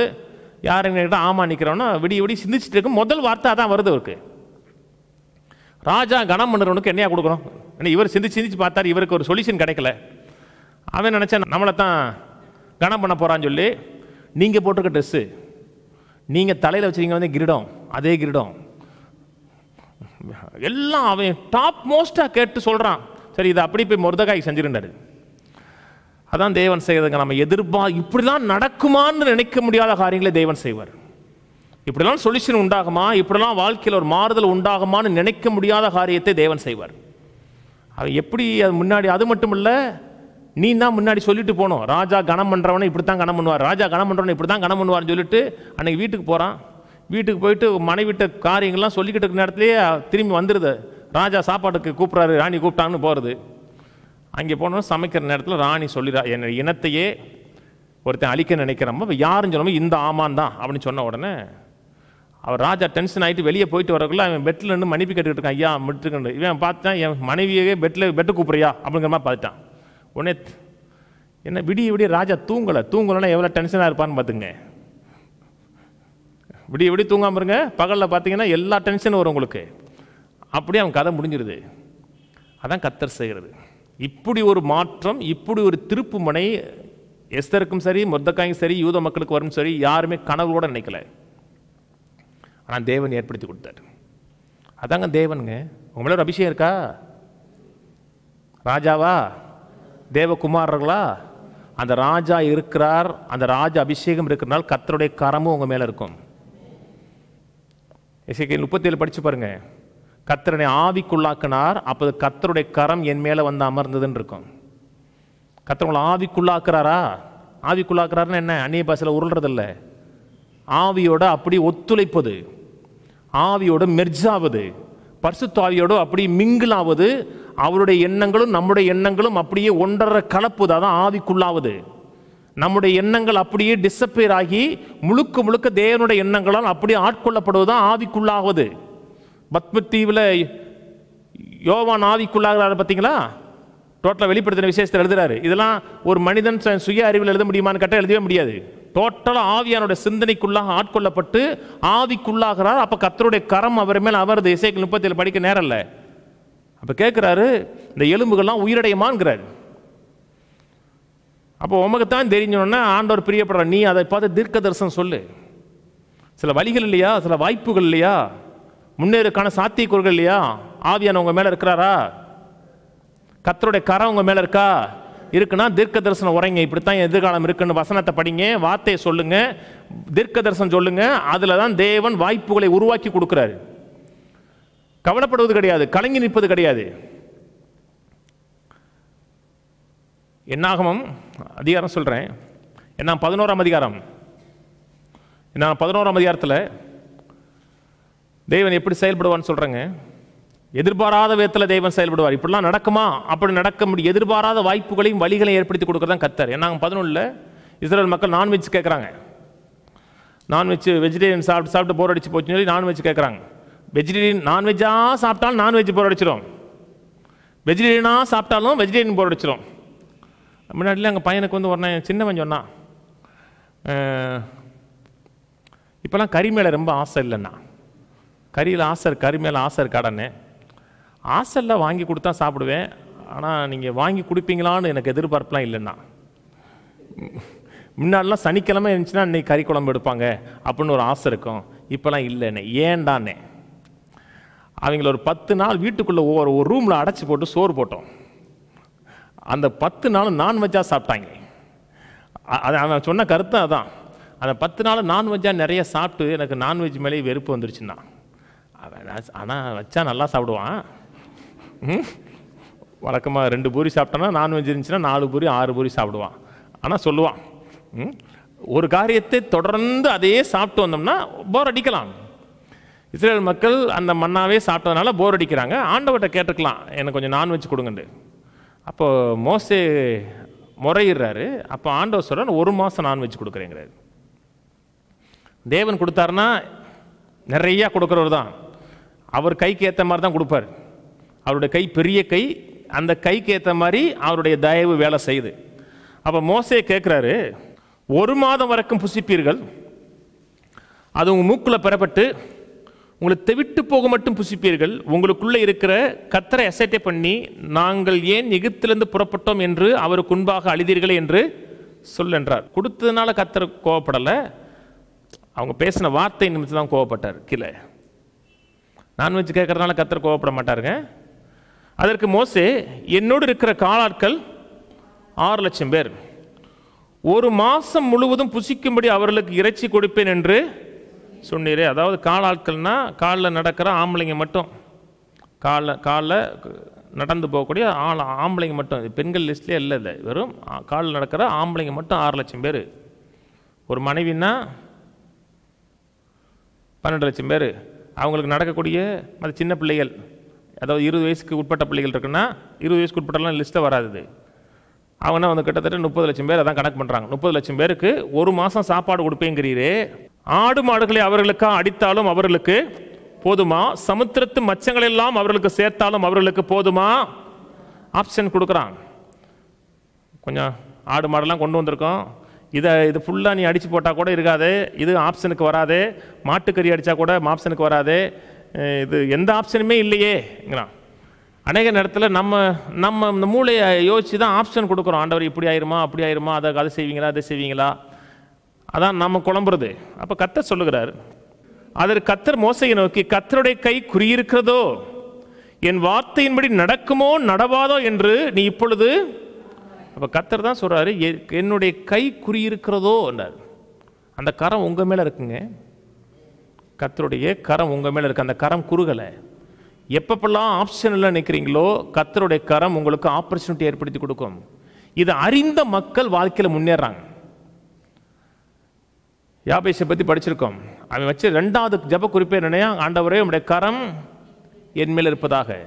யார் கேட்டால் ஆமாம் நிற்கிறோன்னா விடிய விடிய சிந்திச்சுட்டு இருக்கும் முதல் வார்த்தை தான் வருது அவருக்கு ராஜா கணம் பண்ணுறவனுக்கு என்னையா கொடுக்குறோம் ஏன்னா இவர் சிந்திச்சு சிந்திச்சு பார்த்தார் இவருக்கு ஒரு சொல்யூஷன் கிடைக்கல அவன் நினச்சேன் நம்மளை தான் கணம் பண்ண போகிறான்னு சொல்லி நீங்கள் போட்டிருக்க ட்ரெஸ்ஸு நீங்கள் தலையில் வச்சுருங்க வந்து கிரிடம் அதே கிரிடம் எல்லாம் அவன் டாப் மோஸ்ட்டாக கேட்டு சொல்கிறான் சரி இதை அப்படி போய் முருதகாய் செஞ்சுருந்தாரு அதான் தேவன் செய்கிறதுங்க நம்ம எதிர்பார் இப்படிலாம் நடக்குமான்னு நினைக்க முடியாத காரியங்களை தேவன் செய்வார் இப்படிலாம் சொல்யூஷன் உண்டாகுமா இப்படிலாம் வாழ்க்கையில் ஒரு மாறுதல் உண்டாகுமான்னு நினைக்க முடியாத காரியத்தை தேவன் செய்வார் அவன் எப்படி அது முன்னாடி அது மட்டும் இல்லை நீ தான் முன்னாடி சொல்லிட்டு போனோம் ராஜா கனம் பண்ணுறவனை இப்படி தான் கனம் பண்ணுவார் ராஜா கனம் பண்ணுறவனை இப்படி தான் கனம் பண்ணுவார்னு சொல்லிட்டு அன்னைக்கு வீட்டுக்கு போகிறான் வீட்டுக்கு போயிட்டு மனைவிட்ட காரியங்கள்லாம் சொல்லிக்கிட்டு இருக்கிற நேரத்துலேயே திரும்பி வந்துடுது ராஜா சாப்பாட்டுக்கு கூப்பிட்றாரு ராணி கூப்பிட்டாங்கன்னு போகிறது அங்கே போனோம் சமைக்கிற நேரத்தில் ராணி சொல்லிடா என் இனத்தையே ஒருத்தன் அழிக்க இப்போ யாருன்னு சொல்லாமல் இந்த ஆமான் தான் அப்படின்னு சொன்ன உடனே அவர் ராஜா டென்ஷன் ஆகிட்டு வெளியே போயிட்டு வரக்குள்ள அவன் பெட்டில் இருந்து மன்னிப்பு கேட்டுக்கிட்டு இருக்கான் ஐயா முடிட்டுக்கண்டு இவன் பார்த்தான் என் மனைவியே பெட்டில் பெட்டு கூப்பிட்றியா அப்படிங்கிற மாதிரி பார்த்துட்டான் உடனே என்ன விடிய விடிய ராஜா தூங்கலை தூங்கலைன்னா எவ்வளோ டென்ஷனாக இருப்பான்னு பார்த்துங்க விடிய விடிய தூங்காமல் இருங்க பகலில் பார்த்தீங்கன்னா எல்லா டென்ஷனும் வரும் உங்களுக்கு அப்படியே அவன் கதை முடிஞ்சிருது அதான் கத்தர் செய்கிறது இப்படி ஒரு மாற்றம் இப்படி ஒரு திருப்பு முனை எஸ்தருக்கும் சரி முர்தக்காயும் சரி யூத மக்களுக்கு வரும் சரி யாருமே கூட நினைக்கல ஆனால் தேவன் ஏற்படுத்தி கொடுத்தார் அதாங்க தேவனுங்க உங்க மேலே ஒரு அபிஷேகம் இருக்கா ராஜாவா தேவகுமாரர்களா அந்த ராஜா இருக்கிறார் அந்த ராஜ அபிஷேகம் இருக்கிறனால கத்தருடைய கரமும் உங்கள் மேலே இருக்கும் இசைக்கு முப்பத்தேழு படித்து பாருங்கள் கத்தருடைய ஆவிக்குள்ளாக்கினார் அப்போது கத்தருடைய கரம் என் மேலே வந்து அமர்ந்ததுன்னு இருக்கும் உங்களை ஆவிக்குள்ளாக்குறாரா ஆவிக்குள்ளாக்குறாருன்னு என்ன அந்நிய பாசையில் உருள்றதில்ல ஆவியோட அப்படி ஒத்துழைப்பது ஆவியோட மெர்ஜாவது பர்சுத்தாவியோடு அப்படி மிங்கிளாவது அவருடைய எண்ணங்களும் நம்முடைய எண்ணங்களும் அப்படியே ஒன்றரை கலப்புது அதான் ஆவிக்குள்ளாவது நம்முடைய எண்ணங்கள் அப்படியே டிஸப்பியர் ஆகி முழுக்க முழுக்க தேவனுடைய எண்ணங்களால் அப்படியே ஆட்கொள்ளப்படுவதுதான் ஆவிக்குள்ளாவது பத்மத்தீவில் யோவான் ஆதிக்குள்ளாகிறார் பார்த்தீங்களா டோட்டலாக வெளிப்படுத்தின விசேஷத்தில் எழுதுறாரு இதெல்லாம் ஒரு மனிதன் சுய அறிவில் எழுத முடியுமான்னு கேட்டால் எழுதவே முடியாது டோட்டலாக ஆவியானோட சிந்தனைக்குள்ளாக ஆட்கொள்ளப்பட்டு ஆவிக்குள்ளாகிறார் அப்போ கத்தருடைய கரம் அவர் மேல் அவரது இசைக்கு முப்பத்தில் படிக்க நேரம் இல்லை அப்போ கேட்குறாரு இந்த எலும்புகள்லாம் உயிரடையுமாங்கிறார் அப்போ உமக்குத்தான் தெரிஞ்சோன்னா ஆண்டவர் பிரியப்படுற நீ அதை பார்த்து தீர்க்க தரிசனம் சொல்லு சில வழிகள் இல்லையா சில வாய்ப்புகள் இல்லையா முன்னேறுக்கான சாத்தியக்கூறுகள் இல்லையா ஆவியான உங்கள் மேலே இருக்கிறாரா கத்தருடைய கரம் உங்கள் மேலே இருக்கா இருக்குன்னா தீர்க்க தரிசனம் உரைங்க இப்படித்தான் தான் எதிர்காலம் இருக்குன்னு வசனத்தை படிங்க வார்த்தையை சொல்லுங்க தீர்க்க தரிசனம் சொல்லுங்க அதில் தான் தேவன் வாய்ப்புகளை உருவாக்கி கொடுக்குறாரு கவலைப்படுவது கிடையாது கலங்கி நிற்பது கிடையாது என்னாகமம் அதிகாரம் சொல்கிறேன் என்ன பதினோராம் அதிகாரம் என்ன பதினோராம் அதிகாரத்தில் தேவன் எப்படி செயல்படுவான்னு சொல்கிறேங்க எதிர்பாராத விதத்தில் தெய்வன் செயல்படுவார் இப்படிலாம் நடக்குமா அப்படி நடக்க முடியும் எதிர்பாராத வாய்ப்புகளையும் வழிகளையும் ஏற்படுத்தி கொடுக்குறதான் கத்தர் ஏன்னா பதினொன்றில் இஸ்ரேல் மக்கள் நான்வெஜ் கேட்குறாங்க நான்வெஜ் வெஜிடேரியன் சாப்பிட்டு சாப்பிட்டு போர் அடிச்சு போச்சுன்னு சொல்லி நான்வெஜ் கேட்குறாங்க வெஜிடேரியன் நான்வெஜ்ஜாக சாப்பிட்டாலும் நான்வெஜ் போர் அடிச்சிடும் வெஜிடேரியனாக சாப்பிட்டாலும் வெஜிடேரியன் போர் அடிச்சிடும் முன்னாடியில் எங்கள் பையனுக்கு வந்து ஒரு நான் சின்னவன் சொன்னான் இப்போல்லாம் கறி மேலே ரொம்ப ஆசை இல்லைண்ணா கறியில் ஆசர் கறி மேலே ஆசை கடனு ஆசரில் வாங்கி கொடுத்தா சாப்பிடுவேன் ஆனால் நீங்கள் வாங்கி கொடுப்பீங்களான்னு எனக்கு எதிர்பார்ப்புலாம் இல்லைன்னா முன்னாடிலாம் சனிக்கிழமை இருந்துச்சுன்னா இன்றைக்கி கறி குழம்பு எடுப்பாங்க அப்படின்னு ஒரு ஆசை இருக்கும் இப்போலாம் இல்லைண்ணே ஏண்டானே அவங்கள ஒரு பத்து நாள் வீட்டுக்குள்ளே ஒவ்வொரு ஒரு ரூமில் அடைச்சி போட்டு சோறு போட்டோம் அந்த பத்து நாள் நான்வெஜ்ஜாக சாப்பிட்டாங்க அது அவன் சொன்ன கருத்து அதான் அந்த பத்து நாள் நான்வெஜ்ஜாக நிறைய சாப்பிட்டு எனக்கு நான்வெஜ் மேலேயே வெறுப்பு வந்துருச்சுன்னா ஆனால் வச்சா நல்லா சாப்பிடுவான் வழக்கமாக ரெண்டு பூரி சாப்பிட்டோன்னா நான்வெஜ் இருந்துச்சுன்னா நாலு பூரி ஆறு பூரி சாப்பிடுவான் ஆனால் சொல்லுவான் ஒரு காரியத்தை தொடர்ந்து அதையே சாப்பிட்டு வந்தோம்னா போர் அடிக்கலாம் இஸ்ரேல் மக்கள் அந்த மண்ணாவே சாப்பிட்டதுனால போர் அடிக்கிறாங்க ஆண்டவர்கிட்ட கேட்டுக்கலாம் எனக்கு கொஞ்சம் நான்வெஜ் கொடுங்கண்டு அப்போது மோசே முறையிடுறாரு அப்போ ஆண்டவர் சொல்கிறார் ஒரு மாதம் நான்வெஜ் கொடுக்குறேங்கிறாரு தேவன் கொடுத்தாருன்னா நிறையா கொடுக்குறவர் தான் அவர் கைக்கு ஏற்ற மாதிரி தான் கொடுப்பார் அவருடைய கை பெரிய கை அந்த கைக்கு ஏற்ற மாதிரி அவருடைய தயவு வேலை செய்யுது அப்போ மோசையை கேட்குறாரு ஒரு மாதம் வரைக்கும் புசிப்பீர்கள் அது உங்கள் மூக்கில் பெறப்பட்டு உங்களை தெவிட்டு போக மட்டும் புசிப்பீர்கள் உங்களுக்குள்ளே இருக்கிற கத்தரை அசட்டை பண்ணி நாங்கள் ஏன் எகிப்திலிருந்து புறப்பட்டோம் என்று அவருக்கு உண்பாக அழுதீர்களே என்று சொல்லென்றார் கொடுத்ததுனால கத்தர் கோவப்படலை அவங்க பேசின வார்த்தை நிமித்தம் தான் கோவப்பட்டார் கீழே நான்வெஜ் கேட்கறதுனால கத்தர் கோவப்பட மாட்டாருங்க அதற்கு மோசே என்னோடு இருக்கிற காலாட்கள் ஆறு லட்சம் பேர் ஒரு மாதம் முழுவதும் புசிக்கும்படி அவர்களுக்கு இறைச்சி கொடுப்பேன் என்று சொன்னீரே அதாவது காலாட்கள்னா காலில் நடக்கிற ஆம்பளைங்க மட்டும் காலில் காலில் நடந்து போகக்கூடிய ஆள் ஆம்பளைங்க மட்டும் இது பெண்கள் லிஸ்ட்லேயே இல்லை இல்லை வெறும் காலில் நடக்கிற ஆம்பளைங்க மட்டும் ஆறு லட்சம் பேர் ஒரு மனைவின்னா பன்னெண்டு லட்சம் பேர் அவங்களுக்கு நடக்கக்கூடிய அது சின்ன பிள்ளைகள் அதாவது இருபது வயசுக்கு உட்பட்ட பிள்ளைகள் இருக்குன்னா இருபது வயசுக்கு உட்பட்டலாம் லிஸ்ட்டை வராது அவங்கன்னா வந்து கிட்டத்தட்ட முப்பது லட்சம் பேர் அதான் கணக்கு பண்ணுறாங்க முப்பது லட்சம் பேருக்கு ஒரு மாதம் சாப்பாடு கொடுப்பேங்கிறீரு ஆடு மாடுகளை அவர்களுக்காக அடித்தாலும் அவர்களுக்கு போதுமா சமுத்திரத்து மச்சங்கள் எல்லாம் அவர்களுக்கு சேர்த்தாலும் அவர்களுக்கு போதுமா ஆப்ஷன் கொடுக்குறான் கொஞ்சம் ஆடு மாடெல்லாம் கொண்டு வந்திருக்கோம் இதை இது ஃபுல்லாக நீ அடித்து போட்டால் கூட இருக்காது இது ஆப்ஷனுக்கு வராது மாட்டுக்கறி அடித்தா கூட ஆப்ஷனுக்கு வராது இது எந்த ஆப்ஷனுமே இல்லையேங்கிறான் அநேக நேரத்தில் நம்ம நம்ம இந்த மூளையை யோசித்து தான் ஆப்ஷன் கொடுக்குறோம் ஆண்டவர் இப்படி ஆயிருமா அப்படி ஆயிருமா அதை அதை செய்வீங்களா அதை செய்வீங்களா அதான் நம்ம குழம்புறது அப்போ கத்தர் சொல்லுகிறார் அதற்கு கத்தர் மோசையை நோக்கி கத்தருடைய கை குறியிருக்கிறதோ என் வார்த்தையின்படி நடக்குமோ நடவாதோ என்று நீ இப்பொழுது அப்போ கத்தர் தான் சொல்கிறாரு என்னுடைய கை என்றார் அந்த கரம் உங்கள் மேலே இருக்குங்க கத்தருடைய கரம் உங்கள் மேலே இருக்குது அந்த கரம் குறுகலை எப்பப்பெல்லாம் ஆப்ஷனில் நிற்கிறீங்களோ கத்தருடைய கரம் உங்களுக்கு ஆப்பர்ச்சுனிட்டி ஏற்படுத்தி கொடுக்கும் இதை அறிந்த மக்கள் வாழ்க்கையில் முன்னேறாங்க யாபேஷை பற்றி படிச்சிருக்கோம் அவன் வச்சு ரெண்டாவது ஜப குறிப்பு என்னன்னா ஆண்டவரே உங்களுடைய கரம் என் மேல் இருப்பதாக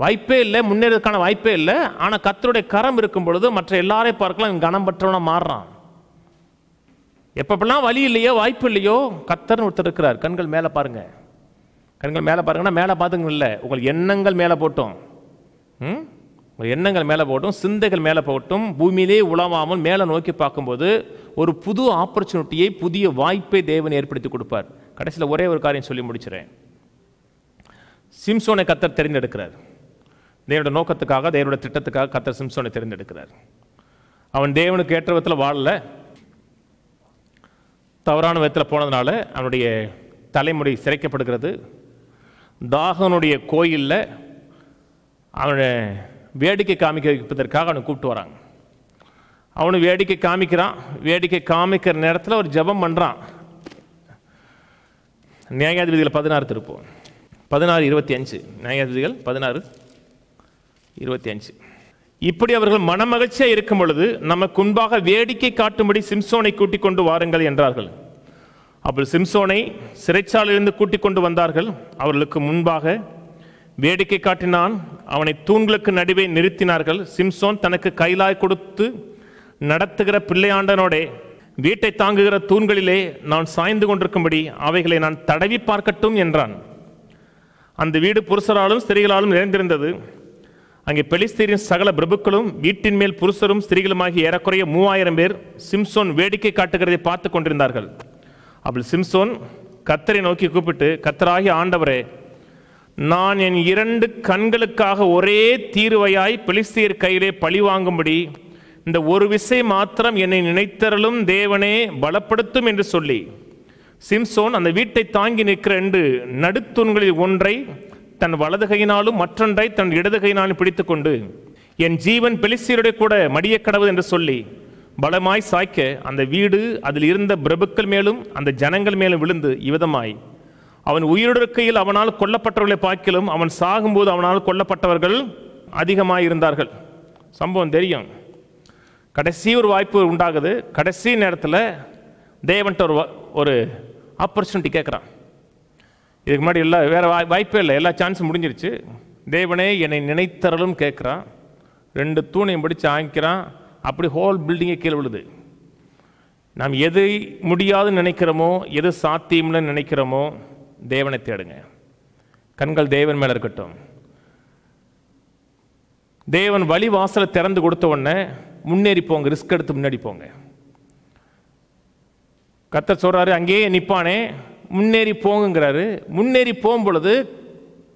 வாய்ப்பே இல்லை முன்னேறதுக்கான வாய்ப்பே இல்லை ஆனால் கத்தருடைய கரம் இருக்கும் பொழுது மற்ற எல்லாரையும் பார்க்கலாம் கனம் பெற்றவனாக மாறுறான் எப்பப்பெல்லாம் வழி இல்லையோ வாய்ப்பு இல்லையோ கத்தர்னு ஒருத்தர் இருக்கிறார் கண்கள் மேலே பாருங்கள் கண்கள் மேலே பாருங்கன்னா மேலே பார்த்துங்க இல்லை உங்கள் எண்ணங்கள் மேலே போட்டோம் ம் உங்கள் எண்ணங்கள் மேலே போட்டும் சிந்தைகள் மேலே போட்டும் பூமியிலே உலவாமல் மேலே நோக்கி பார்க்கும்போது ஒரு புது ஆப்பர்ச்சுனிட்டியை புதிய வாய்ப்பை தேவன் ஏற்படுத்தி கொடுப்பார் கடைசியில் ஒரே ஒரு காரியம் சொல்லி முடிச்சுறேன் சிம்சோனை கத்தர் தெரிந்தெடுக்கிறார் தேவனோட நோக்கத்துக்காக தேவனோட திட்டத்துக்காக கத்தர் சிம்சோனை தேர்ந்தெடுக்கிறார் அவன் தேவனுக்கு ஏற்ற விதத்தில் வாழல தவறான விதத்தில் போனதுனால அவனுடைய தலைமுடி சிறைக்கப்படுகிறது தாகனுடைய கோயிலில் அவனை வேடிக்கை காமிக்க வைப்பதற்காக அவனை கூப்பிட்டு வராங்க அவனு வேடிக்கை காமிக்கிறான் வேடிக்கை காமிக்கிற நேரத்தில் ஒரு ஜபம் பண்ணுறான் நியாயாதிபதிகள் பதினாறு திருப்போம் பதினாறு இருபத்தி அஞ்சு நியாயாதிபதிகள் பதினாறு இருபத்தி அஞ்சு இப்படி அவர்கள் மனமகிழ்ச்சியாக இருக்கும் பொழுது நமக்கு முன்பாக வேடிக்கை காட்டும்படி சிம்சோனை கூட்டிக் கொண்டு வாருங்கள் என்றார்கள் அப்போ சிம்சோனை சிறைச்சாலையிலிருந்து கூட்டிக் கொண்டு வந்தார்கள் அவர்களுக்கு முன்பாக வேடிக்கை காட்டினான் அவனை தூண்களுக்கு நடுவே நிறுத்தினார்கள் சிம்சோன் தனக்கு கைலாய் கொடுத்து நடத்துகிற பிள்ளையாண்டனோடே வீட்டை தாங்குகிற தூண்களிலே நான் சாய்ந்து கொண்டிருக்கும்படி அவைகளை நான் தடவி பார்க்கட்டும் என்றான் அந்த வீடு புருஷராலும் ஸ்திரீகளாலும் நிறைந்திருந்தது அங்கே பெலிஸ்தீரின் சகல பிரபுக்களும் வீட்டின் மேல் புருஷரும் ஸ்திரீகளுமாகி ஏறக்குறைய மூவாயிரம் பேர் சிம்சோன் வேடிக்கை காட்டுகிறதை பார்த்து கொண்டிருந்தார்கள் அப்படி சிம்சோன் கத்தரை நோக்கி கூப்பிட்டு கத்தராகி ஆண்டவரே நான் என் இரண்டு கண்களுக்காக ஒரே தீர்வையாய் பெலிஸ்தீர் கையிலே பழி வாங்கும்படி இந்த ஒரு விசை மாத்திரம் என்னை நினைத்தரலும் தேவனே பலப்படுத்தும் என்று சொல்லி சிம்சோன் அந்த வீட்டை தாங்கி நிற்கிற என்று நடுத்தூண்களில் ஒன்றை தன் வலதுகையினாலும் மற்றொன்றை தன் இடதுகையினாலும் பிடித்து கொண்டு என் ஜீவன் பெலிசியருடைய கூட மடிய கடவுள் என்று சொல்லி பலமாய் சாய்க்க அந்த வீடு அதில் இருந்த பிரபுக்கள் மேலும் அந்த ஜனங்கள் மேலும் விழுந்து இவ்விதமாய் அவன் உயிரிழக்கையில் அவனால் கொல்லப்பட்டவர்களை பார்க்கலும் அவன் சாகும்போது அவனால் கொல்லப்பட்டவர்கள் அதிகமாக இருந்தார்கள் சம்பவம் தெரியும் கடைசி ஒரு வாய்ப்பு உண்டாகுது கடைசி நேரத்தில் தேவன்ட்ட ஒரு ஒரு ஆப்பர்ச்சுனிட்டி கேட்குறான் இதுக்கு முன்னாடி எல்லா வேறு வாய் வாய்ப்பே இல்லை எல்லா சான்ஸும் முடிஞ்சிருச்சு தேவனே என்னை நினைத்தரலும் கேட்குறான் ரெண்டு தூணையும் படித்து ஆங்கிக்கிறான் அப்படி ஹோல் பில்டிங்கே கீழே விழுது நாம் எதை முடியாதுன்னு நினைக்கிறோமோ எது சாத்தியம்னு நினைக்கிறோமோ தேவனை தேடுங்க கண்கள் தேவன் மேலே இருக்கட்டும் தேவன் வழி வாசலை திறந்து கொடுத்த உடனே முன்னேறி போங்க ரிஸ்க் எடுத்து முன்னாடி போங்க கத்தர் சொல்கிறாரு அங்கேயே நிற்பானே முன்னேறி போங்கிறாரு முன்னேறி போகும்பொழுது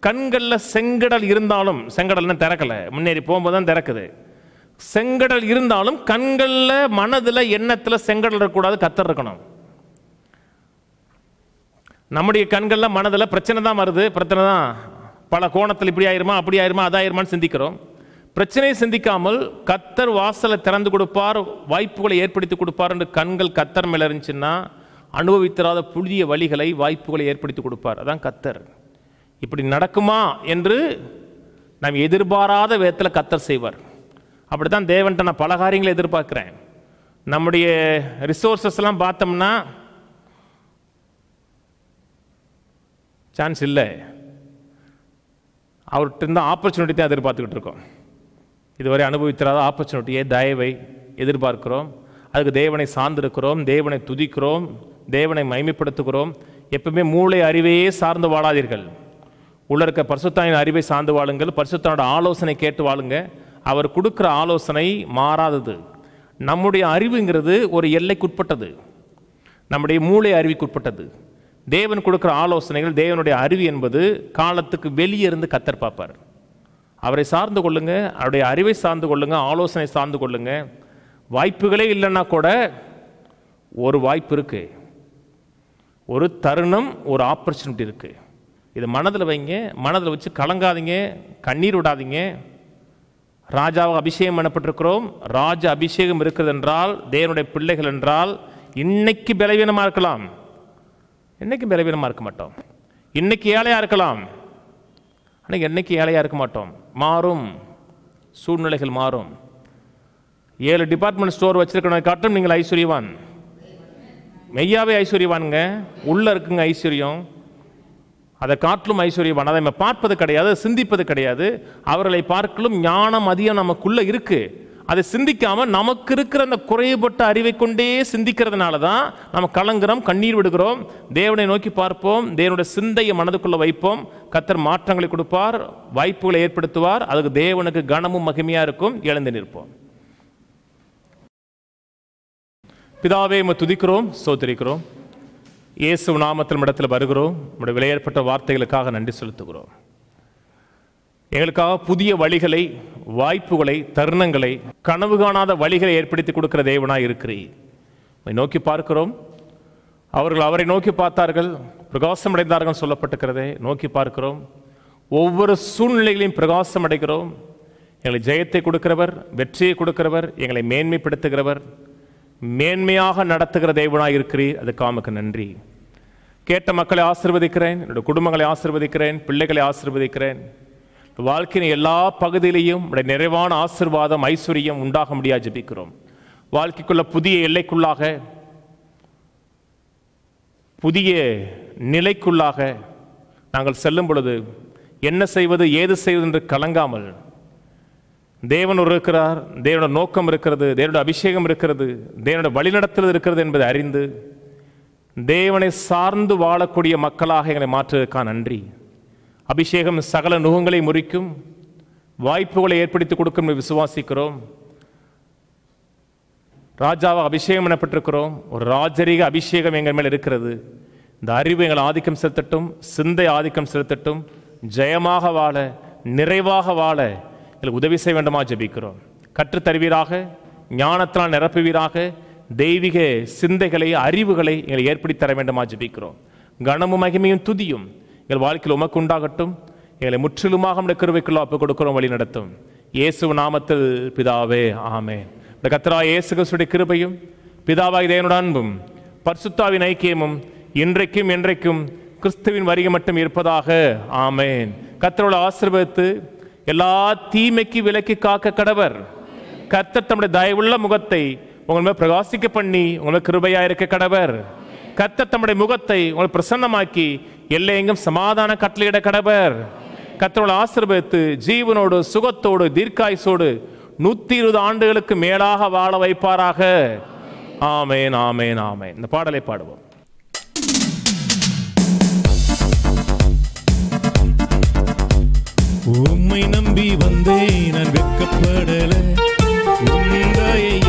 கண்களில் செங்கடல் இருந்தாலும் செங்கடல்னு திறக்கலை முன்னேறி போகும்போது தான் திறக்குது செங்கடல் இருந்தாலும் கண்களில் மனதில் எண்ணத்தில் செங்கடல் இருக்கக்கூடாது கத்தர் இருக்கணும் நம்முடைய கண்களில் மனதில் பிரச்சனை தான் வருது பிரச்சனை தான் பல கோணத்தில் இப்படி ஆயிருமா அப்படி ஆயிருமா அதாயிருமான்னு சிந்திக்கிறோம் பிரச்சனையை சிந்திக்காமல் கத்தர் வாசலை திறந்து கொடுப்பார் வாய்ப்புகளை ஏற்படுத்தி கொடுப்பார் என்று கண்கள் கத்தர் மேலே இருந்துச்சுன்னா அனுபவித்திராத புதிய வழிகளை வாய்ப்புகளை ஏற்படுத்தி கொடுப்பார் அதான் கத்தர் இப்படி நடக்குமா என்று நாம் எதிர்பாராத விதத்தில் கத்தர் செய்வார் அப்படி தான் தேவன்ட்ட நான் பல காரியங்களை எதிர்பார்க்குறேன் நம்முடைய ரிசோர்ஸஸ்லாம் பார்த்தோம்னா சான்ஸ் இல்லை அவர்கிட்ட இருந்த ஆப்பர்ச்சுனிட்டி தான் எதிர்பார்த்துக்கிட்டு இருக்கோம் இதுவரை அனுபவித்திராத ஆப்பர்ச்சுனிட்டியை தயவை எதிர்பார்க்கிறோம் அதுக்கு தேவனை சார்ந்திருக்கிறோம் தேவனை துதிக்கிறோம் தேவனை மைமைப்படுத்துகிறோம் எப்பவுமே மூளை அறிவையே சார்ந்து வாழாதீர்கள் உள்ள இருக்க பரிசுத்தாயின் அறிவை சார்ந்து வாழுங்கள் பரிசுத்தானோட ஆலோசனை கேட்டு வாழுங்க அவர் கொடுக்குற ஆலோசனை மாறாதது நம்முடைய அறிவுங்கிறது ஒரு எல்லைக்குட்பட்டது நம்முடைய மூளை அறிவுக்குட்பட்டது தேவன் கொடுக்குற ஆலோசனைகள் தேவனுடைய அறிவு என்பது காலத்துக்கு வெளியே இருந்து கத்தர் பார்ப்பார் அவரை சார்ந்து கொள்ளுங்க அவருடைய அறிவை சார்ந்து கொள்ளுங்க ஆலோசனை சார்ந்து கொள்ளுங்க வாய்ப்புகளே இல்லைன்னா கூட ஒரு வாய்ப்பு இருக்குது ஒரு தருணம் ஒரு ஆப்பர்ச்சுனிட்டி இருக்குது இதை மனதில் வைங்க மனதில் வச்சு கலங்காதீங்க கண்ணீர் விடாதீங்க ராஜாவை அபிஷேகம் பண்ணப்பட்டிருக்கிறோம் ராஜ அபிஷேகம் இருக்கிறது என்றால் தேவனுடைய பிள்ளைகள் என்றால் இன்னைக்கு பலவீனமாக இருக்கலாம் இன்னைக்கு பலவீனமாக இருக்க மாட்டோம் இன்னைக்கு ஏழையாக இருக்கலாம் ஆனால் என்னைக்கு ஏழையாக இருக்க மாட்டோம் மாறும் சூழ்நிலைகள் மாறும் ஏழு டிபார்ட்மெண்ட் ஸ்டோர் வச்சுருக்கணும் காட்டும் நீங்கள் ஐஸ்வர்யவான் மெய்யாவே ஐஸ்வர்யவானுங்க உள்ளே இருக்குங்க ஐஸ்வர்யம் அதை காட்டிலும் ஐஸ்வர்யவான் அதை நம்ம பார்ப்பது கிடையாது சிந்திப்பது கிடையாது அவர்களை பார்க்கலும் ஞானம் அதிகம் நமக்குள்ளே இருக்குது அதை சிந்திக்காமல் நமக்கு இருக்கிற அந்த குறைபட்ட அறிவை கொண்டே சிந்திக்கிறதுனால தான் நம்ம கலங்குறோம் கண்ணீர் விடுகிறோம் தேவனை நோக்கி பார்ப்போம் தேவனுடைய சிந்தையை மனதுக்குள்ளே வைப்போம் கத்தர் மாற்றங்களை கொடுப்பார் வாய்ப்புகளை ஏற்படுத்துவார் அதுக்கு தேவனுக்கு கனமும் மகிமையாக இருக்கும் எழுந்து நிற்போம் பிதாவே நம்ம துதிக்கிறோம் சோதரிக்கிறோம் இயேசு நாமத்தில் இடத்துல வருகிறோம் நம்முடைய விளையாடப்பட்ட வார்த்தைகளுக்காக நன்றி செலுத்துகிறோம் எங்களுக்காக புதிய வழிகளை வாய்ப்புகளை தருணங்களை கனவு காணாத வழிகளை ஏற்படுத்தி கொடுக்கிற தேவனாக இருக்கிறீ நோக்கி பார்க்கிறோம் அவர்கள் அவரை நோக்கி பார்த்தார்கள் பிரகாசம் அடைந்தார்கள் சொல்லப்பட்டிருக்கிறதே நோக்கி பார்க்கிறோம் ஒவ்வொரு சூழ்நிலைகளையும் பிரகாசம் அடைகிறோம் எங்களை ஜெயத்தை கொடுக்கிறவர் வெற்றியை கொடுக்கிறவர் எங்களை மேன்மைப்படுத்துகிறவர் மேன்மையாக நடத்துகிற தெய்வனாக இருக்கிறீர் காமுக்கு நன்றி கேட்ட மக்களை ஆசிர்வதிக்கிறேன் என்னோட குடும்பங்களை ஆசிர்வதிக்கிறேன் பிள்ளைகளை ஆசிர்வதிக்கிறேன் வாழ்க்கையின் எல்லா பகுதியிலையும் நிறைவான ஆசிர்வாதம் ஐஸ்வர்யம் உண்டாக முடியாது ஜபிக்கிறோம் வாழ்க்கைக்குள்ள புதிய எல்லைக்குள்ளாக புதிய நிலைக்குள்ளாக நாங்கள் செல்லும் பொழுது என்ன செய்வது ஏது செய்வது என்று கலங்காமல் தேவன் ஒரு இருக்கிறார் தேவனோட நோக்கம் இருக்கிறது தேவனோட அபிஷேகம் இருக்கிறது தேவனோட வழிநடத்துறது இருக்கிறது என்பதை அறிந்து தேவனை சார்ந்து வாழக்கூடிய மக்களாக எங்களை மாற்றுவதற்கான நன்றி அபிஷேகம் சகல நுகங்களை முறிக்கும் வாய்ப்புகளை ஏற்படுத்தி கொடுக்கும் விசுவாசிக்கிறோம் ராஜாவை அபிஷேகம் எனப்பட்டிருக்கிறோம் ஒரு ராஜரீக அபிஷேகம் எங்கள் மேல் இருக்கிறது இந்த அறிவு எங்கள் ஆதிக்கம் செலுத்தட்டும் சிந்தை ஆதிக்கம் செலுத்தட்டும் ஜெயமாக வாழ நிறைவாக வாழ எங்களுக்கு உதவி செய்ய வேண்டுமா கற்றுத் கற்றுத்தருவீராக ஞானத்தினால் நிரப்புவீராக தெய்வீக சிந்தைகளை அறிவுகளை எங்களை ஏற்படுத்தி தர வேண்டுமா ஜபிக்கிறோம் கனமும் மகிமையும் துதியும் எங்கள் வாழ்க்கையில் உமக்கு உண்டாகட்டும் எங்களை முற்றிலுமாக நம்முடைய கருவைக்குள்ள அப்போ கொடுக்கிறோம் வழி நடத்தும் இயேசு நாமத்தில் பிதாவே ஆமே இந்த கத்ரா இயேசு கிறிஸ்துடைய கிருபையும் பிதாவாய் தேவனோட அன்பும் பர்சுத்தாவின் ஐக்கியமும் இன்றைக்கும் என்றைக்கும் கிறிஸ்துவின் வரிகை மட்டும் இருப்பதாக ஆமேன் கத்தரோட ஆசீர்வதித்து எல்லா தீமைக்கு விலக்கி காக்க கடவர் கர்த்தர் தம்முடைய தயவுள்ள முகத்தை உங்கள் மேல் பிரகாசிக்க பண்ணி உங்களை கிருபையா இருக்க கடவர் கர்த்தர் தம்முடைய முகத்தை உங்களை பிரசன்னமாக்கி எல்லையெங்கும் சமாதான கட்டளையிட கடவர் கத்தரோட ஆசிர்வத்து ஜீவனோடு சுகத்தோடு தீர்க்காயுசோடு நூத்தி இருபது ஆண்டுகளுக்கு மேலாக வாழ வைப்பாராக ஆமேன் ஆமேன் ஆமேன் இந்த பாடலை பாடுவோம் உம்மை நம்பி வந்தேன் நான் வெக்கப்படல உன்